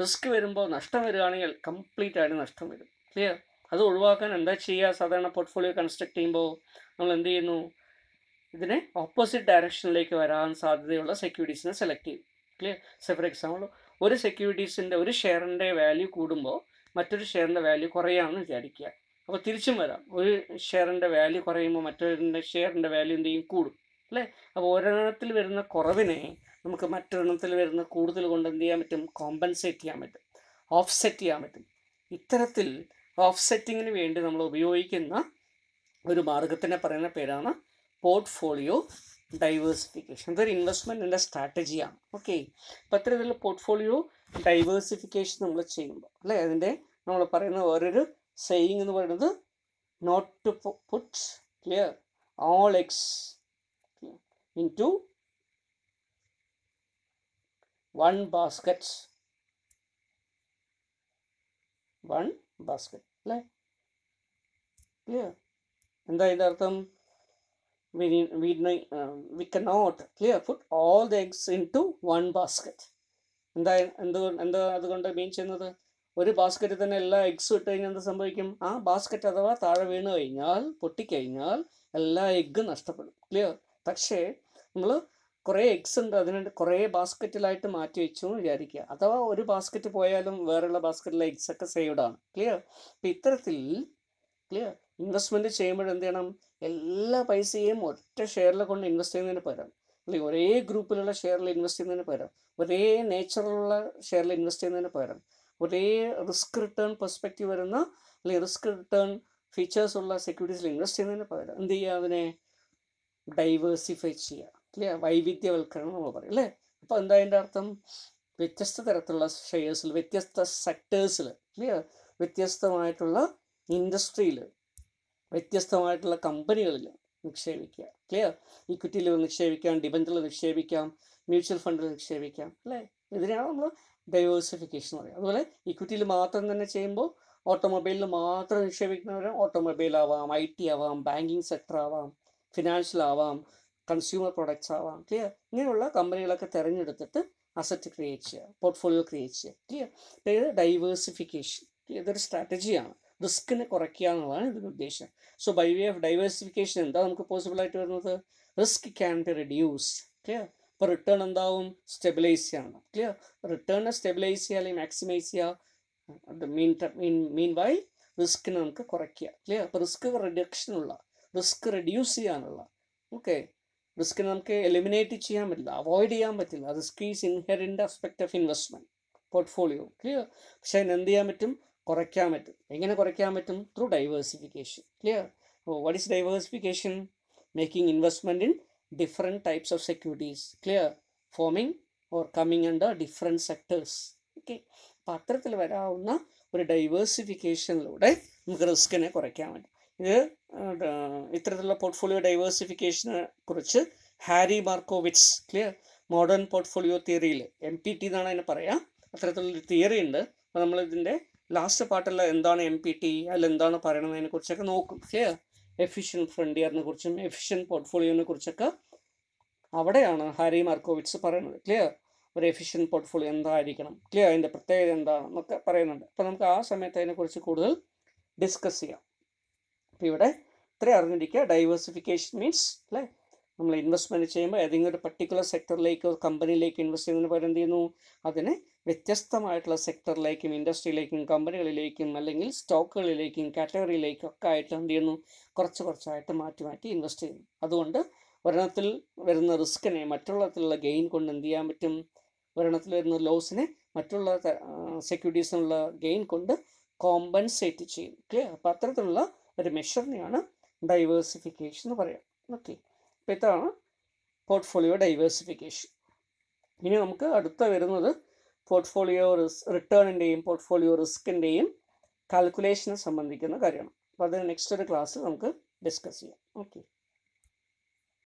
റിസ്ക് വരുമ്പോൾ നഷ്ടം വരികയാണെങ്കിൽ കംപ്ലീറ്റ് ആയിട്ട് നഷ്ടം വരും ക്ലിയർ അത് ഒഴിവാക്കാൻ എന്താ ചെയ്യുക സാധാരണ പോർട്ട്ഫോളിയോ കൺസ്ട്രക്ട് ചെയ്യുമ്പോൾ നമ്മൾ എന്ത് ചെയ്യുന്നു ഇതിനെ ഓപ്പോസിറ്റ് ഡയറക്ഷനിലേക്ക് വരാൻ സാധ്യതയുള്ള സെക്യൂരിറ്റീസിനെ സെലക്ട് ചെയ്യും ക്ലിയർ സെ ഫോർ എക്സാമ്പിൾ ഒരു സെക്യൂരിറ്റീസിൻ്റെ ഒരു ഷെയറിൻ്റെ വാല്യൂ കൂടുമ്പോൾ മറ്റൊരു ഷെയറിൻ്റെ വാല്യൂ കുറയാണെന്ന് വിചാരിക്കുക അപ്പോൾ തിരിച്ചും വരാം ഒരു ഷെയറിൻ്റെ വാല്യൂ കുറയുമ്പോൾ മറ്റൊരു ഷെയറിൻ്റെ വാല്യൂ ചെയ്യും കൂടും അല്ലേ അപ്പോൾ ഒരെണ്ണത്തിൽ വരുന്ന കുറവിനെ നമുക്ക് മറ്റൊരെണ്ണത്തിൽ വരുന്ന കൂടുതൽ കൊണ്ട് എന്ത് ചെയ്യാൻ പറ്റും കോമ്പൻസേറ്റ് ചെയ്യാൻ പറ്റും ഓഫ്സെറ്റ് ചെയ്യാൻ പറ്റും ഇത്തരത്തിൽ ഓഫ്സെറ്റിങ്ങിന് വേണ്ടി നമ്മൾ ഉപയോഗിക്കുന്ന ഒരു മാർഗത്തിനെ പറയുന്ന പേരാണ് പോർട്ട്ഫോളിയോ ഡൈവേഴ്സിഫിക്കേഷൻ അതൊരു ഇൻവെസ്റ്റ്മെൻറ്റിൻ്റെ സ്ട്രാറ്റജിയാണ് ഓക്കെ അപ്പോൾ അത്തരത്തിലുള്ള പോർട്ട്ഫോളിയോ ഡൈവേഴ്സിഫിക്കേഷൻ നമ്മൾ ചെയ്യുമ്പോൾ അല്ലേ അതിൻ്റെ നമ്മൾ പറയുന്ന ഓരോരു സെയിങ് എന്ന് പറയുന്നത് not to put clear all eggs into one basket one basket അല്ലേ ക്ലിയർ എന്താ ഇതിൻ്റെ അർത്ഥം we we not clear put all the eggs into one basket എന്താ എന്ത് എന്താ അതുകൊണ്ട് മീൻ ചെയ്യുന്നത് ഒരു ബാസ്ക്കറ്റിൽ തന്നെ എല്ലാ എഗ്സും ഇട്ട് കഴിഞ്ഞാൽ എന്ത് സംഭവിക്കും ആ ബാസ്ക്കറ്റ് അഥവാ താഴെ വീണ് കഴിഞ്ഞാൽ പൊട്ടിക്കഴിഞ്ഞാൽ എല്ലാ എഗ്ഗും നഷ്ടപ്പെടും ക്ലിയർ പക്ഷേ നമ്മൾ കുറേ എഗ്സ് ഉണ്ട് അതിന് കുറേ ബാസ്ക്കറ്റിലായിട്ട് മാറ്റി വെച്ചു എന്ന് വിചാരിക്കുക അഥവാ ഒരു ബാസ്ക്കറ്റ് പോയാലും വേറെയുള്ള ബാസ്ക്കറ്റിലെ എഗ്സ് ഒക്കെ സേവ്ഡ് ആണ് ക്ലിയർ അപ്പം ഇത്തരത്തിൽ ക്ലിയർ ഇൻവെസ്റ്റ്മെൻറ്റ് ചെയ്യുമ്പോൾ എന്ത് ചെയ്യണം എല്ലാ പൈസയും ഒറ്റ ഷെയറിൽ കൊണ്ട് ഇൻവെസ്റ്റ് ചെയ്യുന്നതിന് പകരം അല്ലെങ്കിൽ ഒരേ ഗ്രൂപ്പിലുള്ള ഷെയറിൽ ഇൻവെസ്റ്റ് ചെയ്യുന്നതിന് പകരം ഒരേ നേച്ചറിലുള്ള ഷെയറിൽ ഇൻവെസ്റ്റ് ചെയ്യുന്നതിന് പകരം ഒരേ റിസ്ക് റിട്ടേൺ പെർസ്പെക്റ്റീവ് വരുന്ന അല്ലെങ്കിൽ റിസ്ക് റിട്ടേൺ ഫീച്ചേഴ്സ് ഉള്ള സെക്യൂരിറ്റീസിൽ ഇൻവെസ്റ്റ് ചെയ്യുന്നതിന് പകരം എന്ത് ചെയ്യുക അതിനെ ഡൈവേഴ്സിഫൈ ചെയ്യുക അല്ലേ വൈവിധ്യവൽക്കരണം നമ്മൾ പറയും അല്ലേ അപ്പോൾ എന്താ അതിൻ്റെ അർത്ഥം വ്യത്യസ്ത തരത്തിലുള്ള ഷെയർസിൽ വ്യത്യസ്ത സെക്ടേഴ്സിൽ അല്ലേ വ്യത്യസ്തമായിട്ടുള്ള ഇൻഡസ്ട്രിയിൽ വ്യത്യസ്തമായിട്ടുള്ള കമ്പനികളിൽ നിക്ഷേപിക്കുക ക്ലിയർ ഇക്വിറ്റിയിൽ നിക്ഷേപിക്കാം ഡിബൻഡിൽ നിക്ഷേപിക്കാം മ്യൂച്വൽ ഫണ്ടിൽ നിക്ഷേപിക്കാം അല്ലേ ഇതിനെയാണ് നമ്മൾ ഡൈവേഴ്സിഫിക്കേഷൻ എന്ന് പറയും അതുപോലെ ഇക്വിറ്റിയിൽ മാത്രം തന്നെ ചെയ്യുമ്പോൾ ഓട്ടോമൊബൈലിൽ മാത്രം നിക്ഷേപിക്കുന്നവർ ഓട്ടോമൊബൈൽ ആവാം ഐ ടി ആവാം ബാങ്കിങ് സെക്ടർ ആവാം ഫിനാൻഷ്യൽ ആവാം കൺസ്യൂമർ പ്രൊഡക്ട്സ് ആവാം ക്ലിയർ ഇങ്ങനെയുള്ള കമ്പനികളൊക്കെ തിരഞ്ഞെടുത്തിട്ട് അസറ്റ് ക്രിയേറ്റ് ചെയ്യുക പോർട്ട്ഫോളിയോ ക്രിയേറ്റ് ചെയ്യുക ക്ലിയർ അതായത് ഡൈവേഴ്സിഫിക്കേഷൻ ഇതൊരു സ്ട്രാറ്റജിയാണ് റിസ്ക്കിനെ കുറയ്ക്കുക എന്നുള്ളതാണ് ഇതിൻ്റെ ഉദ്ദേശം so by way of diversification എന്താ നമുക്ക് പോസിബിൾ ആയിട്ട് വരുന്നത് risk can be reduce clear അപ്പോൾ റിട്ടേൺ എന്താവും സ്റ്റെബിലൈസ് ചെയ്യണം ക്ലിയർ റിട്ടേണിനെ സ്റ്റെബിലൈസ് ചെയ്യുക അല്ലെങ്കിൽ മാക്സിമൈസ് ചെയ്യുക മീൻ മീൻ മീൻ വൈ റിസ്കിനെ നമുക്ക് കുറയ്ക്കുക ക്ലിയർ അപ്പോൾ റിസ്ക് റിഡക്ഷൻ ഉള്ള റിസ്ക് റെഡ്യൂസ് ചെയ്യാനുള്ള ഓക്കെ റിസ്കിനെ നമുക്ക് എലിമിനേറ്റ് ചെയ്യാൻ പറ്റില്ല അവോയ്ഡ് ചെയ്യാൻ പറ്റില്ല risk is inherent aspect of investment portfolio clear പക്ഷെ അതിന് എന്ത് ചെയ്യാൻ പറ്റും കുറയ്ക്കാൻ പറ്റും എങ്ങനെ കുറയ്ക്കാൻ പറ്റും through diversification clear what is diversification making investment in different types of securities. Clear? Forming or coming under different sectors. Okay അപ്പം അത്തരത്തിൽ വരാവുന്ന ഒരു ഡൈവേഴ്സിഫിക്കേഷനിലൂടെ നമുക്ക് റിസ്കിനെ കുറയ്ക്കാൻ പറ്റും ഇത് ഇത്തരത്തിലുള്ള പോർട്ട്ഫോളിയോ ഡൈവേഴ്സിഫിക്കേഷനെ കുറിച്ച് Harry Markowitz clear modern portfolio തിയറിയിൽ എം പി ടി എന്നാണ് അതിനെ പറയാം അത്തരത്തിലുള്ളൊരു തിയറി ഉണ്ട് അപ്പോൾ നമ്മളിതിൻ്റെ ലാസ്റ്റ് പാർട്ടിൽ എന്താണ് എം പി ടി അതിൽ എന്താണ് പറയണത് അതിനെക്കുറിച്ചൊക്കെ നോക്കും ക്ലിയർ എഫിഷ്യൻ ഫ്രണ്ടിയറിനെ കുറിച്ചും എഫിഷ്യൻ പോർട്ട്ഫോളിയോനെ കുറിച്ചൊക്കെ അവിടെയാണ് ഹാരി മാർക്കോവിറ്റ്സ് പറയുന്നത് ക്ലിയർ ഒരു എഫിഷ്യൻ പോർട്ട്ഫോളിയോ എന്തായിരിക്കണം ക്ലിയർ അതിൻ്റെ പ്രത്യേകത എന്താണെന്നൊക്കെ പറയുന്നുണ്ട് അപ്പോൾ നമുക്ക് ആ സമയത്ത് അതിനെക്കുറിച്ച് കൂടുതൽ ഡിസ്കസ് ചെയ്യാം അപ്പോൾ ഇവിടെ ഇത്രയും അറിഞ്ഞിരിക്കുക ഡൈവേഴ്സിഫിക്കേഷൻ മീൻസ് അല്ലേ നമ്മൾ ഇൻവെസ്റ്റ്മെൻറ്റ് ചെയ്യുമ്പോൾ ഏതെങ്കിലും ഒരു പർട്ടിക്കുലർ സെക്ടറിലേക്കോ കമ്പനിയിലേക്ക് ഇൻവെസ്റ്റ് ചെയ്യുന്നതിന് പകരം എന്ത് ചെയ്യുന്നു അതിനെ വ്യത്യസ്തമായിട്ടുള്ള സെക്ടറിലേക്കും ഇൻഡസ്ട്രിയിലേക്കും കമ്പനികളിലേക്കും അല്ലെങ്കിൽ സ്റ്റോക്കുകളിലേക്കും കാറ്റഗറിയിലേക്കും ഒക്കെ ആയിട്ട് എന്ത് ചെയ്യുന്നു കുറച്ച് കുറച്ചായിട്ട് മാറ്റി മാറ്റി ഇൻവെസ്റ്റ് ചെയ്യുന്നു അതുകൊണ്ട് ഒരെണ്ണത്തിൽ വരുന്ന റിസ്ക്കിനെ മറ്റുള്ളത്തിലുള്ള ഗെയിൻ കൊണ്ട് എന്ത് ചെയ്യാൻ പറ്റും ഒരെണ്ണത്തിൽ വരുന്ന ലോസിനെ മറ്റുള്ള സെക്യൂരിറ്റീസിനുള്ള ഗെയിൻ കൊണ്ട് കോമ്പൻസേറ്റ് ചെയ്യും ക്ലിയർ അപ്പോൾ അത്തരത്തിലുള്ള ഒരു മെഷറിനെയാണ് ഡൈവേഴ്സിഫിക്കേഷൻ എന്ന് പറയാം ഓക്കെ അപ്പോൾ ഇതാണ് പോർട്ട്ഫോളിയോ ഡൈവേഴ്സിഫിക്കേഷൻ ഇനി നമുക്ക് അടുത്ത വരുന്നത് പോർട്ട്ഫോളിയോ റിസ് റിട്ടേണിൻ്റെയും പോർട്ട്ഫോളിയോ റിസ്കിൻ്റെയും കാൽക്കുലേഷനെ സംബന്ധിക്കുന്ന കാര്യമാണ് അപ്പോൾ അത് നെക്സ്റ്റ് ഒരു ക്ലാസ് നമുക്ക് ഡിസ്കസ് ചെയ്യാം ഓക്കെ